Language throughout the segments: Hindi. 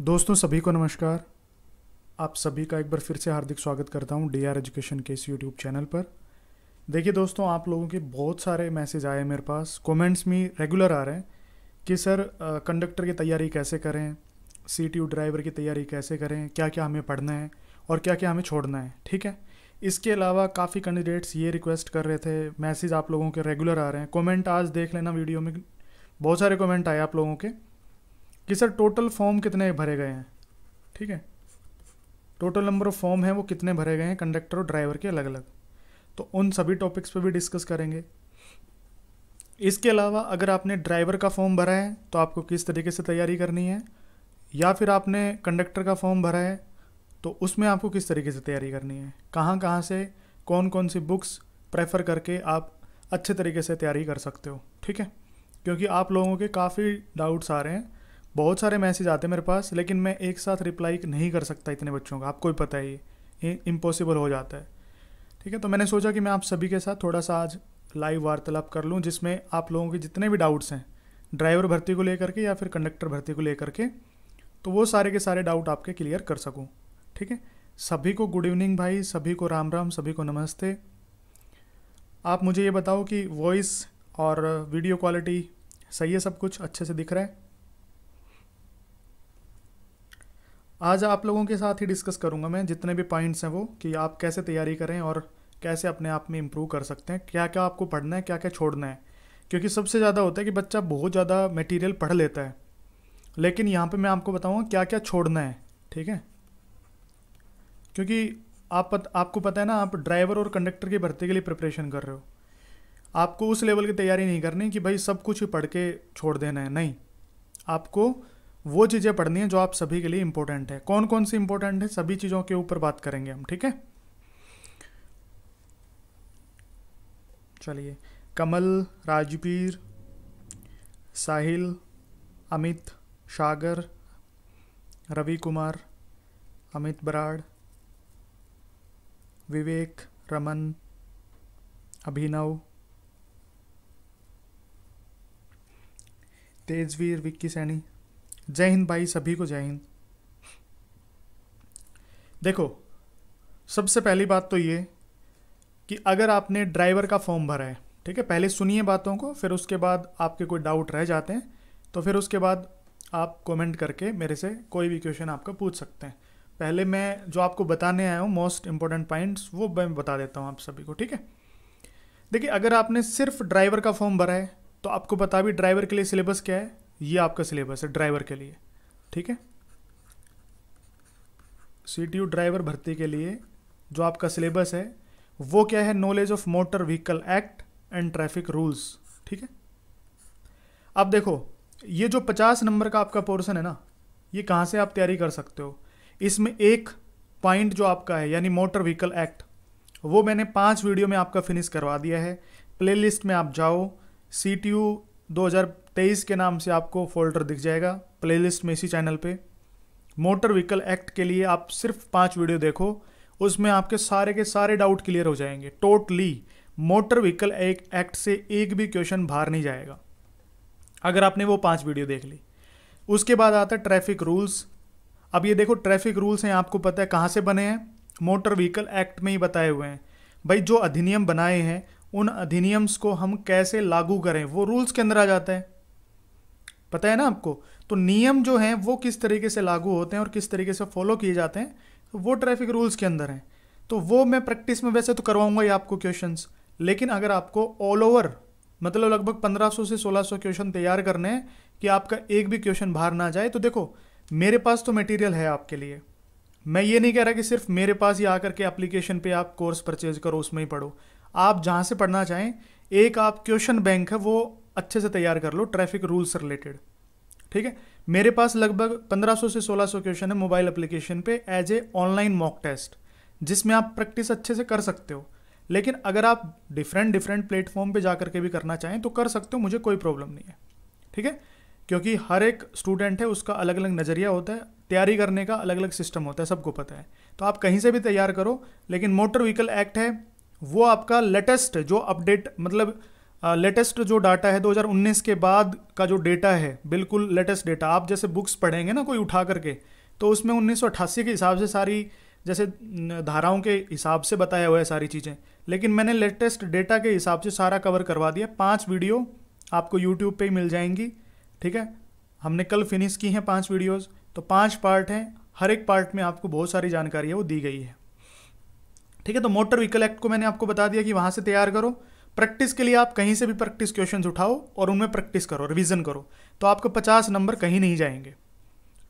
दोस्तों सभी को नमस्कार आप सभी का एक बार फिर से हार्दिक स्वागत करता हूं डी आर एजुकेशन के इस यूट्यूब चैनल पर देखिए दोस्तों आप लोगों के बहुत सारे मैसेज आए मेरे पास कमेंट्स में रेगुलर आ रहे हैं कि सर कंडक्टर की तैयारी कैसे करें सी ड्राइवर की तैयारी कैसे करें क्या क्या हमें पढ़ना है और क्या क्या हमें छोड़ना है ठीक है इसके अलावा काफ़ी कैंडिडेट्स ये रिक्वेस्ट कर रहे थे मैसेज आप लोगों के रेगुलर आ रहे हैं कमेंट आज देख लेना वीडियो में बहुत सारे कमेंट आए आप लोगों के कि सर टोटल फॉर्म कितने भरे गए हैं ठीक है टोटल नंबर ऑफ फॉर्म हैं वो कितने भरे गए हैं कंडक्टर और ड्राइवर के अलग अलग तो उन सभी टॉपिक्स पे भी डिस्कस करेंगे इसके अलावा अगर आपने ड्राइवर का फॉर्म भरा है तो आपको किस तरीके से तैयारी करनी है या फिर आपने कंडक्टर का फॉर्म भरा है तो उसमें आपको किस तरीके से तैयारी करनी है कहाँ कहाँ से कौन कौन सी बुक्स प्रेफर करके आप अच्छे तरीके से तैयारी कर सकते हो ठीक है क्योंकि आप लोगों के काफ़ी डाउट्स आ रहे हैं बहुत सारे मैसेज आते हैं मेरे पास लेकिन मैं एक साथ रिप्लाई नहीं कर सकता इतने बच्चों का आपको ही पता है ये इम्पॉसिबल हो जाता है ठीक है तो मैंने सोचा कि मैं आप सभी के साथ थोड़ा सा आज लाइव वार्तालाप कर लूँ जिसमें आप लोगों के जितने भी डाउट्स हैं ड्राइवर भर्ती को लेकर के या फिर कंडक्टर भर्ती को लेकर के तो वो सारे के सारे डाउट आपके क्लियर कर सकूँ ठीक है सभी को गुड इवनिंग भाई सभी को राम राम सभी को नमस्ते आप मुझे ये बताओ कि वॉइस और वीडियो क्वालिटी सही है सब कुछ अच्छे से दिख रहा है आज आप लोगों के साथ ही डिस्कस करूँगा मैं जितने भी पॉइंट्स हैं वो कि आप कैसे तैयारी करें और कैसे अपने आप में इम्प्रूव कर सकते हैं क्या क्या आपको पढ़ना है क्या क्या छोड़ना है क्योंकि सबसे ज़्यादा होता है कि बच्चा बहुत ज़्यादा मटेरियल पढ़ लेता है लेकिन यहाँ पे मैं आपको बताऊँगा क्या क्या छोड़ना है ठीक है क्योंकि आप पत, आपको पता है ना आप ड्राइवर और कंडक्टर की भर्ती के लिए प्रिपरेशन कर रहे हो आपको उस लेवल की तैयारी नहीं करनी कि भाई सब कुछ पढ़ के छोड़ देना है नहीं आपको वो चीज़ें पढ़नी है जो आप सभी के लिए इंपॉर्टेंट है कौन कौन सी इंपॉर्टेंट है सभी चीज़ों के ऊपर बात करेंगे हम ठीक है चलिए कमल राजवीर साहिल अमित सागर रवि कुमार अमित बराड़ विवेक रमन अभिनव तेजवीर विक्की सैनी जय हिंद भाई सभी को जय हिंद देखो सबसे पहली बात तो ये कि अगर आपने ड्राइवर का फॉर्म भरा है ठीक है पहले सुनिए बातों को फिर उसके बाद आपके कोई डाउट रह जाते हैं तो फिर उसके बाद आप कमेंट करके मेरे से कोई भी क्वेश्चन आपका पूछ सकते हैं पहले मैं जो आपको बताने आया हूँ मोस्ट इंपॉर्टेंट पॉइंट्स वो मैं बता देता हूँ आप सभी को ठीक है देखिए अगर आपने सिर्फ ड्राइवर का फॉर्म भरा है तो आपको पता भी ड्राइवर के लिए सिलेबस क्या है ये आपका सिलेबस है ड्राइवर के लिए ठीक है सी टी यू ड्राइवर भर्ती के लिए जो आपका सिलेबस है वो क्या है knowledge of motor vehicle act and traffic rules ठीक है अब देखो ये जो पचास नंबर का आपका पोर्सन है ना ये कहाँ से आप तैयारी कर सकते हो इसमें एक पॉइंट जो आपका है यानी मोटर व्हीकल एक्ट वो मैंने पांच वीडियो में आपका फिनिश करवा दिया है प्लेलिस्ट में आप जाओ सी टी यू दो हज़ार तेईस के नाम से आपको फोल्डर दिख जाएगा प्लेलिस्ट में इसी चैनल पे मोटर व्हीकल एक्ट के लिए आप सिर्फ पांच वीडियो देखो उसमें आपके सारे के सारे डाउट क्लियर हो जाएंगे टोटली मोटर व्हीकल एक एक्ट से एक भी क्वेश्चन बाहर नहीं जाएगा अगर आपने वो पांच वीडियो देख ली उसके बाद आता है ट्रैफिक रूल्स अब ये देखो ट्रैफिक रूल्स हैं आपको पता है कहाँ से बने हैं मोटर व्हीकल एक्ट में ही बताए हुए हैं भाई जो अधिनियम बनाए हैं उन अधिनियम्स को हम कैसे लागू करें वो रूल्स के अंदर आ जाता है पता है ना आपको तो नियम जो हैं वो किस तरीके से लागू होते हैं और किस तरीके से फॉलो किए जाते हैं तो वो ट्रैफिक रूल्स के अंदर हैं तो वो मैं प्रैक्टिस में वैसे तो करवाऊंगा ही आपको क्वेश्चंस लेकिन अगर आपको ऑल ओवर मतलब लगभग 1500 से 1600 क्वेश्चन तैयार करने हैं कि आपका एक भी क्वेश्चन बाहर ना जाए तो देखो मेरे पास तो मटेरियल है आपके लिए मैं ये नहीं कह रहा कि सिर्फ मेरे पास ही आकर के एप्लीकेशन पे आप कोर्स परचेज करो उसमें ही पढ़ो आप जहाँ से पढ़ना चाहें एक आप क्वेश्चन बैंक है वो अच्छे से तैयार कर लो ट्रैफिक रूल्स रिलेटेड ठीक है मेरे पास लगभग 1500 से 1600 क्वेश्चन है मोबाइल एप्लीकेशन पे as a online mock test जिसमें आप प्रैक्टिस अच्छे से कर सकते हो लेकिन अगर आप डिफरेंट डिफरेंट प्लेटफॉर्म पे जा करके भी करना चाहें तो कर सकते हो मुझे कोई प्रॉब्लम नहीं है ठीक है क्योंकि हर एक स्टूडेंट है उसका अलग अलग नज़रिया होता है तैयारी करने का अलग अलग सिस्टम होता है सबको पता है तो आप कहीं से भी तैयार करो लेकिन मोटर व्हीकल एक्ट है वो आपका लेटेस्ट जो अपडेट मतलब लेटेस्ट जो डाटा है 2019 के बाद का जो डेटा है बिल्कुल लेटेस्ट डेटा आप जैसे बुक्स पढ़ेंगे ना कोई उठा करके तो उसमें उन्नीस के हिसाब से सारी जैसे धाराओं के हिसाब से बताया हुआ है सारी चीज़ें लेकिन मैंने लेटेस्ट डेटा के हिसाब से सारा कवर करवा दिया पांच वीडियो आपको यूट्यूब पे ही मिल जाएंगी ठीक है हमने कल फिनिश की हैं पांच वीडियोस तो पांच पार्ट हैं हर एक पार्ट में आपको बहुत सारी जानकारी है वो दी गई है ठीक है तो मोटर व्हीकल एक्ट को मैंने आपको बता दिया कि वहाँ से तैयार करो प्रैक्टिस के लिए आप कहीं से भी प्रैक्टिस क्वेश्चन उठाओ और उनमें प्रैक्टिस करो रिविज़न करो तो आपके पचास नंबर कहीं नहीं जाएंगे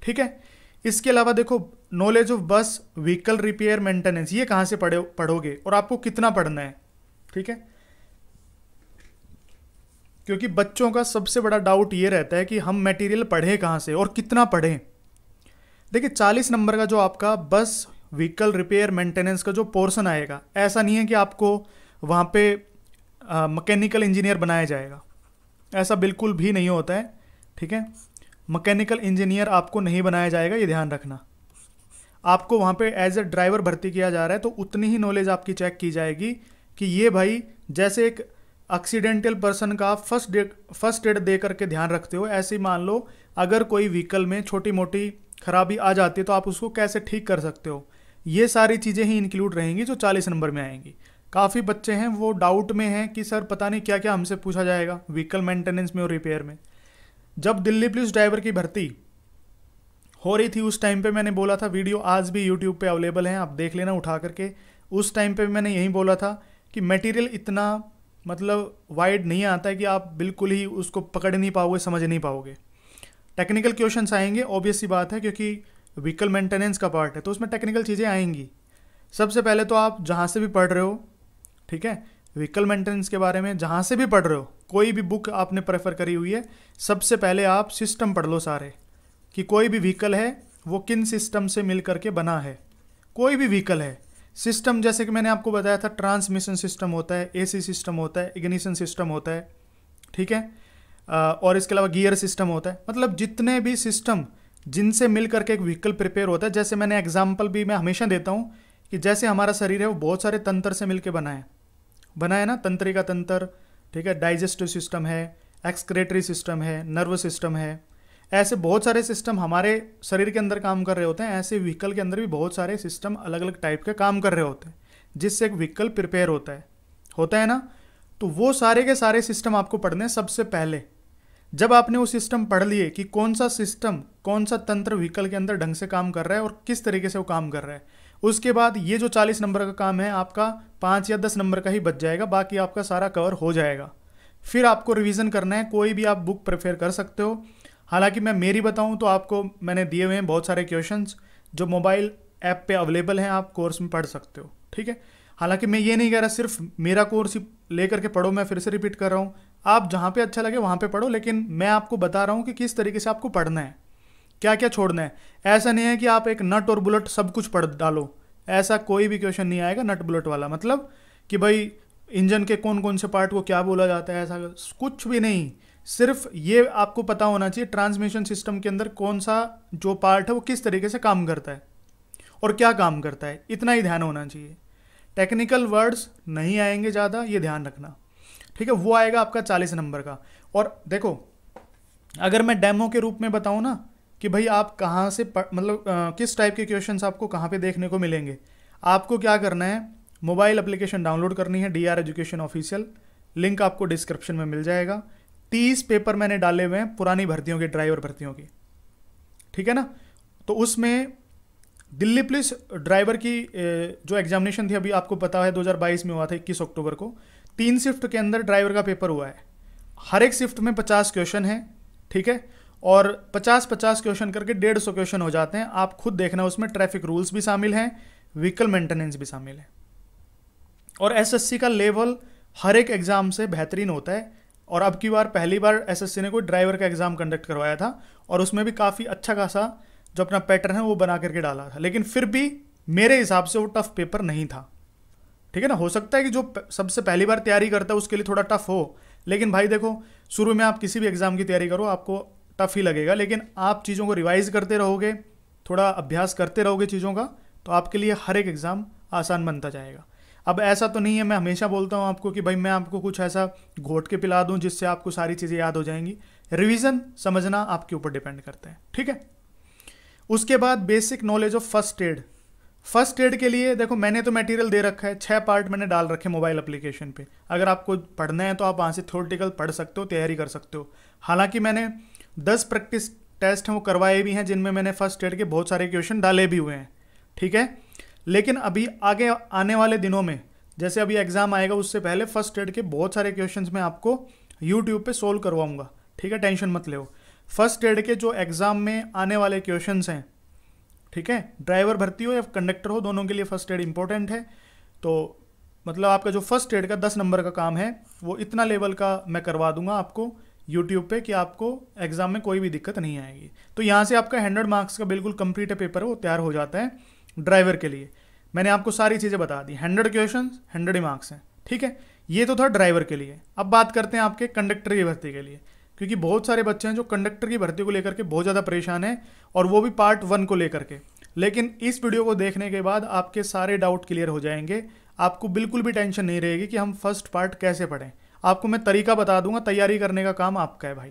ठीक है इसके अलावा देखो knowledge of bus vehicle repair maintenance ये कहाँ से पढ़े पढ़ोगे और आपको कितना पढ़ना है ठीक है क्योंकि बच्चों का सबसे बड़ा डाउट ये रहता है कि हम मटेरियल पढ़ें कहाँ से और कितना पढ़ें देखिए चालीस नंबर का जो आपका बस व्हीकल रिपेयर मेंटेनेंस का जो पोर्सन आएगा ऐसा नहीं है कि आपको वहाँ पे मैकेनिकल इंजीनियर बनाया जाएगा ऐसा बिल्कुल भी नहीं होता है ठीक है मैकेनिकल इंजीनियर आपको नहीं बनाया जाएगा ये ध्यान रखना आपको वहाँ पे एज ए ड्राइवर भर्ती किया जा रहा है तो उतनी ही नॉलेज आपकी चेक की जाएगी कि ये भाई जैसे एक एक्सीडेंटल पर्सन का फर्स्ट डे फर्स्ट एड दे करके ध्यान रखते हो ऐसे मान लो अगर कोई व्हीकल में छोटी मोटी खराबी आ जाती है तो आप उसको कैसे ठीक कर सकते हो ये सारी चीज़ें ही इंक्लूड रहेंगी जो चालीस नंबर में आएंगी काफ़ी बच्चे हैं वो डाउट में हैं कि सर पता नहीं क्या क्या हमसे पूछा जाएगा व्हीकल मेंटेनेंस में और रिपेयर में जब दिल्ली पुलिस ड्राइवर की भर्ती हो रही थी उस टाइम पे मैंने बोला था वीडियो आज भी यूट्यूब पे अवेलेबल हैं आप देख लेना उठा करके उस टाइम पे मैंने यही बोला था कि मटेरियल इतना मतलब वाइड नहीं आता है कि आप बिल्कुल ही उसको पकड़ नहीं पाओगे समझ नहीं पाओगे टेक्निकल क्वेश्चंस आएंगे ऑब्वियस सी बात है क्योंकि व्हीकल मेंटेनेंस का पार्ट है तो उसमें टेक्निकल चीज़ें आएंगी सबसे पहले तो आप जहाँ से भी पढ़ रहे हो ठीक है व्हीकल मेंटेनेंस के बारे में जहाँ से भी पढ़ रहे हो कोई भी बुक आपने प्रेफर करी हुई है सबसे पहले आप सिस्टम पढ़ लो सारे कि कोई भी व्हीकल है वो किन सिस्टम से मिल करके बना है कोई भी व्हीकल है सिस्टम जैसे कि मैंने आपको बताया था ट्रांसमिशन सिस्टम होता है एसी सिस्टम होता है इग्निशन सिस्टम होता है ठीक है और इसके अलावा गियर सिस्टम होता है मतलब जितने भी सिस्टम जिनसे मिल करके एक व्हीकल प्रिपेयर होता है जैसे मैंने एग्जाम्पल भी मैं हमेशा देता हूँ कि जैसे हमारा शरीर है वो बहुत सारे तंत्र से मिलकर बना है बनाया ना तंत्रिका तंत्र ठीक है डाइजेस्टिव सिस्टम है एक्सक्रेटरी सिस्टम है नर्व सिस्टम है ऐसे बहुत सारे सिस्टम हमारे शरीर के अंदर काम कर रहे होते हैं ऐसे व्हीकल के अंदर भी बहुत सारे सिस्टम अलग अलग टाइप के काम कर रहे होते हैं जिससे एक व्हीकल प्रिपेयर होता है होता है ना तो वो सारे के सारे सिस्टम आपको पढ़ने सबसे पहले जब आपने वो सिस्टम पढ़ लिए कि कौन सा सिस्टम कौन सा तंत्र व्हीकल के अंदर ढंग से काम कर रहा है और किस तरीके से वो काम कर रहा है उसके बाद ये जो चालीस नंबर का काम है आपका पाँच या दस नंबर का ही बच जाएगा बाकी आपका सारा कवर हो जाएगा फिर आपको रिवीजन करना है कोई भी आप बुक प्रेफर कर सकते हो हालांकि मैं मेरी बताऊं तो आपको मैंने दिए हुए हैं बहुत सारे क्वेश्चंस जो मोबाइल ऐप पे अवेलेबल हैं आप कोर्स में पढ़ सकते हो ठीक है हालांकि मैं ये नहीं कह रहा सिर्फ मेरा कोर्स ही लेकर के पढ़ो मैं फिर से रिपीट कर रहा हूँ आप जहाँ पे अच्छा लगे वहाँ पे पढ़ो लेकिन मैं आपको बता रहा हूँ कि किस तरीके से आपको पढ़ना है क्या क्या छोड़ना है ऐसा नहीं है कि आप एक नट और बुलेट सब कुछ पढ़ डालो ऐसा कोई भी क्वेश्चन नहीं आएगा नट बुलेट वाला मतलब कि भाई इंजन के कौन कौन से पार्ट को क्या बोला जाता है ऐसा कुछ भी नहीं सिर्फ ये आपको पता होना चाहिए ट्रांसमिशन सिस्टम के अंदर कौन सा जो पार्ट है वो किस तरीके से काम करता है और क्या काम करता है इतना ही ध्यान होना चाहिए टेक्निकल वर्ड्स नहीं आएंगे ज़्यादा ये ध्यान रखना ठीक है वो आएगा आपका चालीस नंबर का और देखो अगर मैं डेमो के रूप में बताऊँ ना कि भाई आप कहाँ से मतलब किस टाइप के क्वेश्चंस आपको कहाँ पे देखने को मिलेंगे आपको क्या करना है मोबाइल एप्लीकेशन डाउनलोड करनी है D R education official link आपको डिस्क्रिप्शन में मिल जाएगा तीस पेपर मैंने डाले हुए हैं पुरानी भर्तियों के ड्राइवर भर्तियों की ठीक है ना तो उसमें दिल्ली पुलिस ड्राइवर की जो एग्जामिनेशन थी अभी आपको पता है 2022 में हुआ था इक्कीस अक्टूबर को तीन शिफ्ट के अंदर ड्राइवर का पेपर हुआ है हर एक शिफ्ट में पचास क्वेश्चन है ठीक है और 50-50 क्वेश्चन करके डेढ़ सौ क्वेश्चन हो जाते हैं आप खुद देखना उसमें ट्रैफिक रूल्स भी शामिल हैं व्हीकल मेंटेनेंस भी शामिल है और एसएससी का लेवल हर एक एग्ज़ाम से बेहतरीन होता है और अब की बार पहली बार एसएससी ने कोई ड्राइवर का एग्ज़ाम कंडक्ट करवाया था और उसमें भी काफ़ी अच्छा खासा जो अपना पैटर्न है वो बना करके डाला था लेकिन फिर भी मेरे हिसाब से वो टफ़ पेपर नहीं था ठीक है ना हो सकता है कि जो सबसे पहली बार तैयारी करता है उसके लिए थोड़ा टफ हो लेकिन भाई देखो शुरू में आप किसी भी एग्ज़ाम की तैयारी करो आपको टफ ही लगेगा लेकिन आप चीज़ों को रिवाइज करते रहोगे थोड़ा अभ्यास करते रहोगे चीज़ों का तो आपके लिए हर एक एग्ज़ाम आसान बनता जाएगा अब ऐसा तो नहीं है मैं हमेशा बोलता हूँ आपको कि भाई मैं आपको कुछ ऐसा घोट के पिला दूँ जिससे आपको सारी चीज़ें याद हो जाएंगी रिविज़न समझना आपके ऊपर डिपेंड करता है ठीक है उसके बाद basic knowledge of first aid first aid के लिए देखो मैंने तो मटेरियल दे रखा है छः पार्ट मैंने डाल रखे मोबाइल एप्लीकेशन पे अगर आपको पढ़ना है तो आप वहाँ से थ्योरेटिकल पढ़ सकते हो तैयारी कर सकते हो हालांकि मैंने दस प्रैक्टिस टेस्ट हैं वो करवाए भी हैं जिनमें मैंने फर्स्ट एड के बहुत सारे क्वेश्चन डाले भी हुए हैं ठीक है लेकिन अभी आगे आने वाले दिनों में जैसे अभी एग्ज़ाम आएगा उससे पहले फर्स्ट एड के बहुत सारे क्वेश्चन मैं आपको यूट्यूब पर सोल्व करवाऊंगा ठीक है टेंशन मत ले फर्स्ट एड के जो एग्ज़ाम में आने वाले क्वेश्चन हैं ठीक है ड्राइवर भर्ती हो या कंडक्टर हो दोनों के लिए फर्स्ट एड इंपॉर्टेंट है तो मतलब आपका जो फर्स्ट एड का दस नंबर का काम है वो इतना लेवल का मैं करवा दूंगा आपको यूट्यूब पे कि आपको एग्ज़ाम में कोई भी दिक्कत नहीं आएगी तो यहाँ से आपका हंड्रेड मार्क्स का बिल्कुल कंप्लीट पेपर है वो तैयार हो जाता है ड्राइवर के लिए मैंने आपको सारी चीज़ें बता दी हंड्रेड क्वेश्चन हंड्रेड ही मार्क्स हैं ठीक है ये तो था ड्राइवर के लिए अब बात करते हैं आपके कंडक्टर की भर्ती के लिए क्योंकि बहुत सारे बच्चे हैं जो कंडक्टर की भर्ती को लेकर के बहुत ज़्यादा परेशान हैं और वो भी पार्ट वन को लेकर के लेकिन इस वीडियो को देखने के बाद आपके सारे डाउट क्लियर हो जाएंगे आपको बिल्कुल भी टेंशन नहीं रहेगी कि हम फर्स्ट पार्ट कैसे पढ़ें आपको मैं तरीका बता दूंगा तैयारी करने का काम आपका है भाई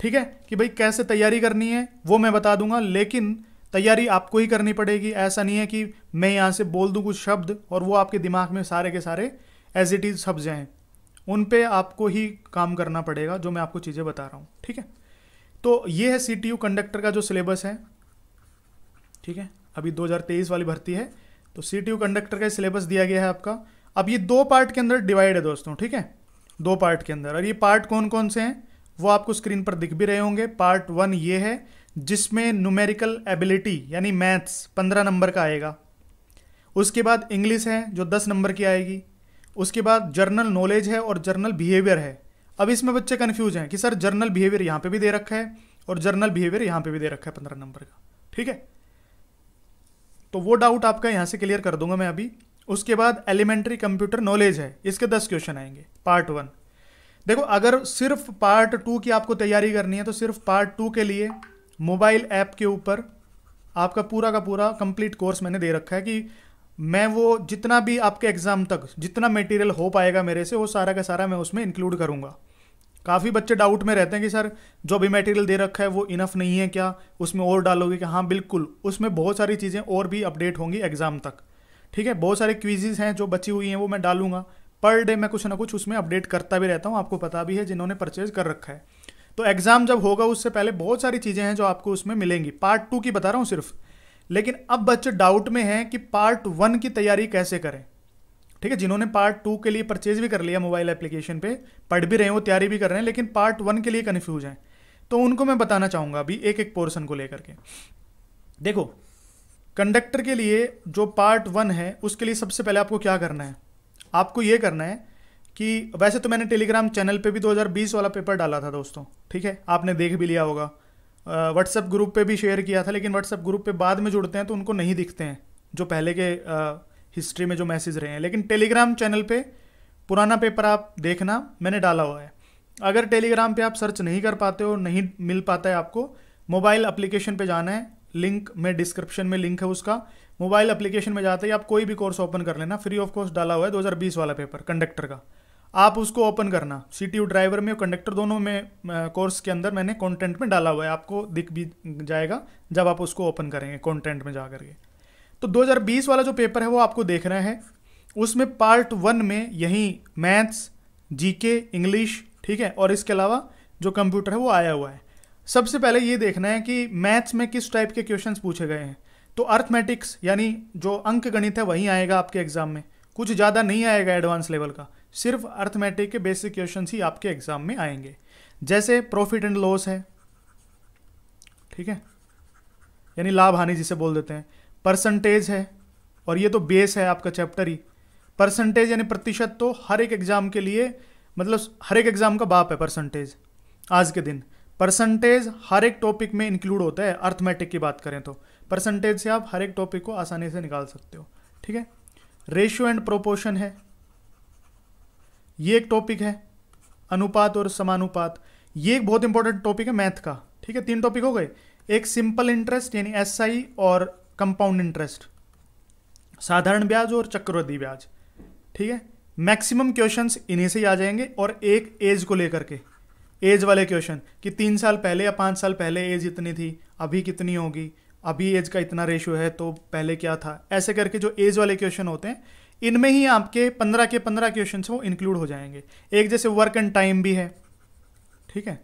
ठीक है कि भाई कैसे तैयारी करनी है वो मैं बता दूंगा लेकिन तैयारी आपको ही करनी पड़ेगी ऐसा नहीं है कि मैं यहाँ से बोल दूँ कुछ शब्द और वो आपके दिमाग में सारे के सारे एज इट इज़ शब्द हैं उन पे आपको ही काम करना पड़ेगा जो मैं आपको चीज़ें बता रहा हूँ ठीक है तो ये है सी कंडक्टर का जो सिलेबस है ठीक है अभी 2023 वाली भर्ती है तो सी कंडक्टर का सिलेबस दिया गया है आपका अब ये दो पार्ट के अंदर डिवाइड है दोस्तों ठीक है दो पार्ट के अंदर और ये पार्ट कौन कौन से हैं वो आपको स्क्रीन पर दिख भी रहे होंगे पार्ट वन ये है जिसमें न्यूमेरिकल एबिलिटी यानी मैथ्स पंद्रह नंबर का आएगा उसके बाद इंग्लिश है जो दस नंबर की आएगी उसके बाद जर्नल नॉलेज है और जर्नल बिहेवियर है अब इसमें बच्चे कन्फ्यूज हैं कि सर जर्नल बिहेवियर यहाँ पे भी दे रखा है और जर्नल बिहेवियर यहाँ पे भी दे रखा है पंद्रह नंबर का ठीक है तो वो डाउट आपका यहाँ से क्लियर कर दूंगा मैं अभी उसके बाद एलिमेंट्री कंप्यूटर नॉलेज है इसके दस क्वेश्चन आएंगे पार्ट वन देखो अगर सिर्फ पार्ट टू की आपको तैयारी करनी है तो सिर्फ पार्ट टू के लिए मोबाइल ऐप के ऊपर आपका पूरा का पूरा कंप्लीट कोर्स मैंने दे रखा है कि मैं वो जितना भी आपके एग्ज़ाम तक जितना मटेरियल हो पाएगा मेरे से वो सारा का सारा मैं उसमें इंक्लूड करूँगा काफ़ी बच्चे डाउट में रहते हैं कि सर जो भी मटेरियल दे रखा है वो इनफ नहीं है क्या उसमें और डालोगे कि हाँ बिल्कुल उसमें बहुत सारी चीज़ें और भी अपडेट होंगी एग्ज़ाम तक ठीक है बहुत सारे क्विजेज हैं जो बची हुई हैं वो मैं डालूंगा पर डे मैं कुछ ना कुछ उसमें अपडेट करता भी रहता हूँ आपको पता भी है जिन्होंने परचेज कर रखा है तो एग्ज़ाम जब होगा उससे पहले बहुत सारी चीज़ें हैं जो आपको उसमें मिलेंगी पार्ट टू की बता रहा हूँ सिर्फ लेकिन अब बच्चे डाउट में हैं कि पार्ट वन की तैयारी कैसे करें ठीक है जिन्होंने पार्ट टू के लिए परचेज भी कर लिया मोबाइल एप्लीकेशन पे पढ़ भी रहे हो तैयारी भी कर रहे हैं लेकिन पार्ट वन के लिए कन्फ्यूज हैं तो उनको मैं बताना चाहूँगा अभी एक एक पोर्सन को लेकर के देखो कंडक्टर के लिए जो पार्ट वन है उसके लिए सबसे पहले आपको क्या करना है आपको ये करना है कि वैसे तो मैंने टेलीग्राम चैनल पे भी 2020 वाला पेपर डाला था दोस्तों ठीक है आपने देख भी लिया होगा व्हाट्सएप ग्रुप पे भी शेयर किया था लेकिन व्हाट्सएप ग्रुप पे बाद में जुड़ते हैं तो उनको नहीं दिखते हैं जो पहले के आ, हिस्ट्री में जो मैसेज रहे हैं लेकिन टेलीग्राम चैनल पर पुराना पेपर आप देखना मैंने डाला हुआ है अगर टेलीग्राम पर आप सर्च नहीं कर पाते हो नहीं मिल पाता है आपको मोबाइल अप्लीकेशन पर जाना है लिंक में डिस्क्रिप्शन में लिंक है उसका मोबाइल एप्लीकेशन में जाते ही आप कोई भी कोर्स ओपन कर लेना फ्री ऑफ कॉस्ट डाला हुआ है 2020 वाला पेपर कंडक्टर का आप उसको ओपन करना सी ड्राइवर में और कंडक्टर दोनों में कोर्स के अंदर मैंने कॉन्टेंट में डाला हुआ है आपको दिख भी जाएगा जब आप उसको ओपन करेंगे कॉन्टेंट में जा करके तो 2020 वाला जो पेपर है वो आपको देख रहे हैं उसमें पार्ट वन में यही मैथ्स जीके इंग्लिश ठीक है और इसके अलावा जो कंप्यूटर है वो आया हुआ है सबसे पहले ये देखना है कि मैथ्स में किस टाइप के क्वेश्चंस पूछे गए हैं तो अर्थमेटिक्स यानी जो अंक गणित है वही आएगा आपके एग्जाम में कुछ ज़्यादा नहीं आएगा एडवांस लेवल का सिर्फ अर्थमेटिक के बेसिक क्वेश्चन ही आपके एग्जाम में आएंगे जैसे प्रॉफिट एंड लॉस है ठीक है यानी लाभ हानि जिसे बोल देते हैं परसेंटेज है और ये तो बेस है आपका चैप्टर ही परसेंटेज यानी प्रतिशत तो हर एक एग्ज़ाम के लिए मतलब हर एक एग्ज़ाम का बाप है परसेंटेज आज के दिन परसेंटेज हर एक टॉपिक में इंक्लूड होता है अर्थमेटिक की बात करें तो परसेंटेज से आप हर एक टॉपिक को आसानी से निकाल सकते हो ठीक है रेशियो एंड प्रोपोर्शन है ये एक टॉपिक है अनुपात और समानुपात ये एक बहुत इंपॉर्टेंट टॉपिक है मैथ का ठीक है तीन टॉपिक हो गए एक सिंपल इंटरेस्ट यानी एस और कंपाउंड इंटरेस्ट साधारण ब्याज और चक्रवृद्धि ब्याज ठीक है मैक्सिमम क्वेश्चंस इन्हीं से ही आ जाएंगे और एक एज को लेकर के एज वाले क्वेश्चन कि तीन साल पहले या पाँच साल पहले एज इतनी थी अभी कितनी होगी अभी एज का इतना रेशियो है तो पहले क्या था ऐसे करके जो एज वाले क्वेश्चन होते हैं इनमें ही आपके पंद्रह के पंद्रह क्वेश्चन वो इंक्लूड हो जाएंगे एक जैसे वर्क एंड टाइम भी है ठीक है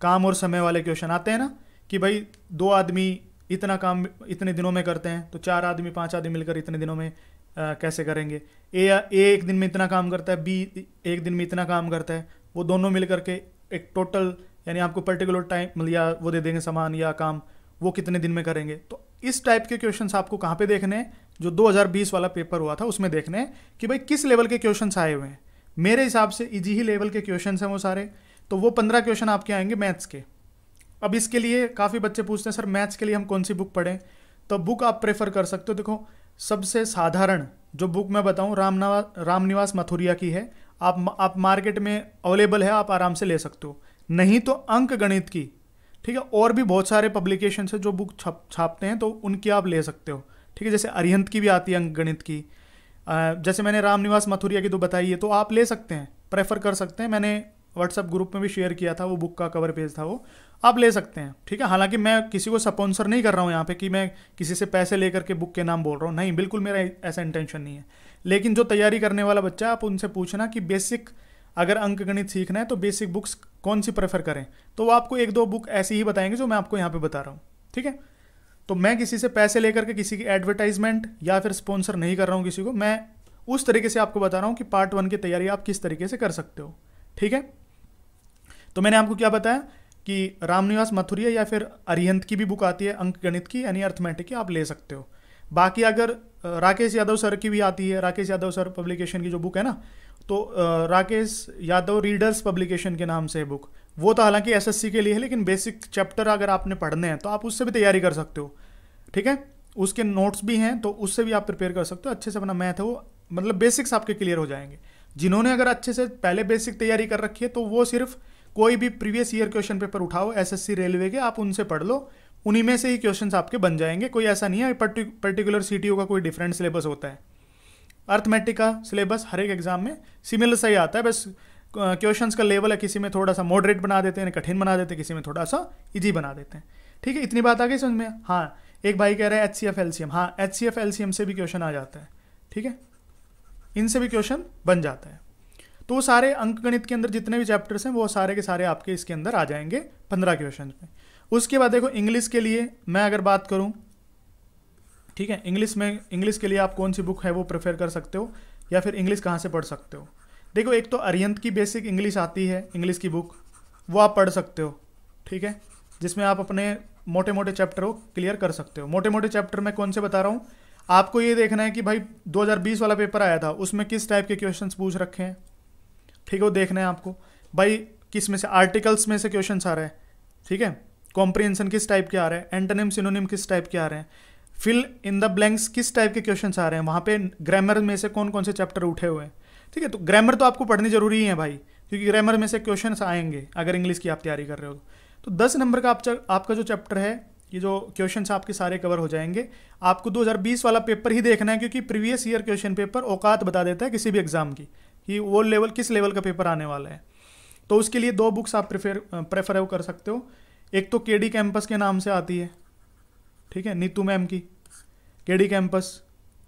काम और समय वाले क्वेश्चन आते हैं ना कि भाई दो आदमी इतना काम इतने दिनों में करते हैं तो चार आदमी पांच आदमी मिलकर इतने दिनों में आ, कैसे करेंगे ए ए एक दिन में इतना काम करता है बी एक दिन में इतना काम करता है वो दोनों मिल करके एक टोटल यानी आपको पर्टिकुलर मतलब टाइम या वो दे देंगे सामान या काम वो कितने दिन में करेंगे तो इस टाइप के क्वेश्चन आपको कहाँ पे देखने हैं जो 2020 वाला पेपर हुआ था उसमें देखने हैं कि भाई किस लेवल के क्वेश्चन आए हुए हैं मेरे हिसाब से इजी ही लेवल के क्वेश्चन हैं वो सारे तो वो पंद्रह क्वेश्चन आपके आएंगे मैथ्स के अब इसके लिए काफ़ी बच्चे पूछते हैं सर मैथ्स के लिए हम कौन सी बुक पढ़ें तो बुक आप प्रेफर कर सकते हो देखो सबसे साधारण जो बुक मैं बताऊं रामनवा रामनिवास मथुरिया की है आप आप मार्केट में अवेलेबल है आप आराम से ले सकते हो नहीं तो अंक गणित की ठीक है और भी बहुत सारे पब्लिकेशन है जो बुक छाप छापते हैं तो उनकी आप ले सकते हो ठीक है जैसे अरिहंत की भी आती है अंक गणित की जैसे मैंने रामनिवास मथुरिया की तो बताई है तो आप ले सकते हैं प्रेफर कर सकते हैं मैंने व्हाट्सअप ग्रुप में भी शेयर किया था वो बुक का कवर पेज था वो आप ले सकते हैं ठीक है हालांकि मैं किसी को स्पॉन्सर नहीं कर रहा हूँ यहाँ पे कि मैं किसी से पैसे लेकर के बुक के नाम बोल रहा हूँ नहीं बिल्कुल मेरा ऐसा इंटेंशन नहीं है लेकिन जो तैयारी करने वाला बच्चा आप उनसे पूछना कि बेसिक अगर अंक गणित सीखना है तो बेसिक बुक्स कौन सी प्रेफर करें तो वो आपको एक दो बुक ऐसी ही बताएंगे जो मैं आपको यहाँ पे बता रहा हूँ ठीक है तो मैं किसी से पैसे लेकर के किसी की एडवर्टाइजमेंट या फिर स्पॉन्सर नहीं कर रहा हूँ किसी को मैं उस तरीके से आपको बता रहा हूँ कि पार्ट वन की तैयारी आप किस तरीके से कर सकते हो ठीक है तो मैंने आपको क्या बताया कि रामनिवास मथुरिया या फिर अरिहंत की भी बुक आती है अंक गणित की यानी अर्थमेटिक की आप ले सकते हो बाकी अगर राकेश यादव सर की भी आती है राकेश यादव सर पब्लिकेशन की जो बुक है ना तो राकेश यादव रीडर्स पब्लिकेशन के नाम से बुक वो तो हालांकि एसएससी के लिए है लेकिन बेसिक चैप्टर अगर आपने पढ़ने हैं तो आप उससे भी तैयारी कर सकते हो ठीक है उसके नोट्स भी हैं तो उससे भी आप प्रिपेयर कर सकते हो अच्छे से अपना मैथ है वो मतलब बेसिक्स आपके क्लियर हो जाएंगे जिन्होंने अगर अच्छे से पहले बेसिक तैयारी कर रखी है तो वो सिर्फ कोई भी प्रीवियस ईयर क्वेश्चन पेपर उठाओ एसएससी रेलवे के आप उनसे पढ़ लो उन्हीं में से ही क्वेश्चन आपके बन जाएंगे कोई ऐसा नहीं है पर्टिकुलर सी का कोई डिफरेंट सिलेबस होता है अर्थमेटिक का सिलेबस हर एक एग्ज़ाम में सिमिलर सा ही आता है बस क्वेश्चंस का लेवल है किसी में थोड़ा सा मॉडरेट बना देते हैं कठिन बना देते हैं किसी में थोड़ा सा इजी बना देते हैं ठीक है इतनी बात आ गई समझ में हाँ एक भाई कह रहे हैं H C F L C M हाँ H C F L C M से भी क्वेश्चन आ जाता है ठीक है इनसे भी क्वेश्चन बन जाता है तो वो सारे अंक गणित के अंदर जितने भी चैप्टर्स हैं वो सारे के सारे आपके इसके अंदर आ जाएंगे पंद्रह क्वेश्चन में उसके बाद देखो इंग्लिश के लिए मैं अगर बात करूँ ठीक है इंग्लिश में इंग्लिश के लिए आप कौन सी बुक है वो प्रेफर कर सकते हो या फिर इंग्लिश कहाँ से पढ़ सकते हो देखो एक तो अरियंत की बेसिक इंग्लिश आती है इंग्लिश की बुक वो आप पढ़ सकते हो ठीक है जिसमें आप अपने मोटे मोटे चैप्टर को क्लियर कर सकते हो मोटे मोटे चैप्टर में कौन से बता रहा हूँ आपको ये देखना है कि भाई 2020 वाला पेपर आया था उसमें किस टाइप के क्वेश्चंस पूछ रखे हैं ठीक है वो देखना है आपको भाई किस में से आर्टिकल्स में से क्वेश्चंस आ रहे हैं ठीक है कॉम्प्रिहेंसन किस टाइप के आ रहे हैं एंटोनिम सिनोनिम किस टाइप के आ रहे हैं फिल इन द ब्लैंक्स किस टाइप के क्वेश्चन आ रहे हैं वहाँ पे ग्रामर में से कौन कौन से चैप्टर उठे हुए हैं ठीक है तो ग्रामर तो आपको पढ़नी जरूरी है भाई क्योंकि ग्रामर में से क्वेश्चन आएंगे अगर इंग्लिश की आप तैयारी कर रहे हो तो दस नंबर का आप आपका जो चैप्टर है ये जो क्वेश्चन आपके सारे कवर हो जाएंगे आपको 2020 वाला पेपर ही देखना है क्योंकि प्रीवियस ईयर क्वेश्चन पेपर औकात बता देता है किसी भी एग्जाम की कि वो लेवल किस लेवल का पेपर आने वाला है तो उसके लिए दो बुक्स आप प्रेफर प्रेफर कर सकते हो एक तो केडी कैंपस के नाम से आती है ठीक है नीतू मैम की केडी कैंपस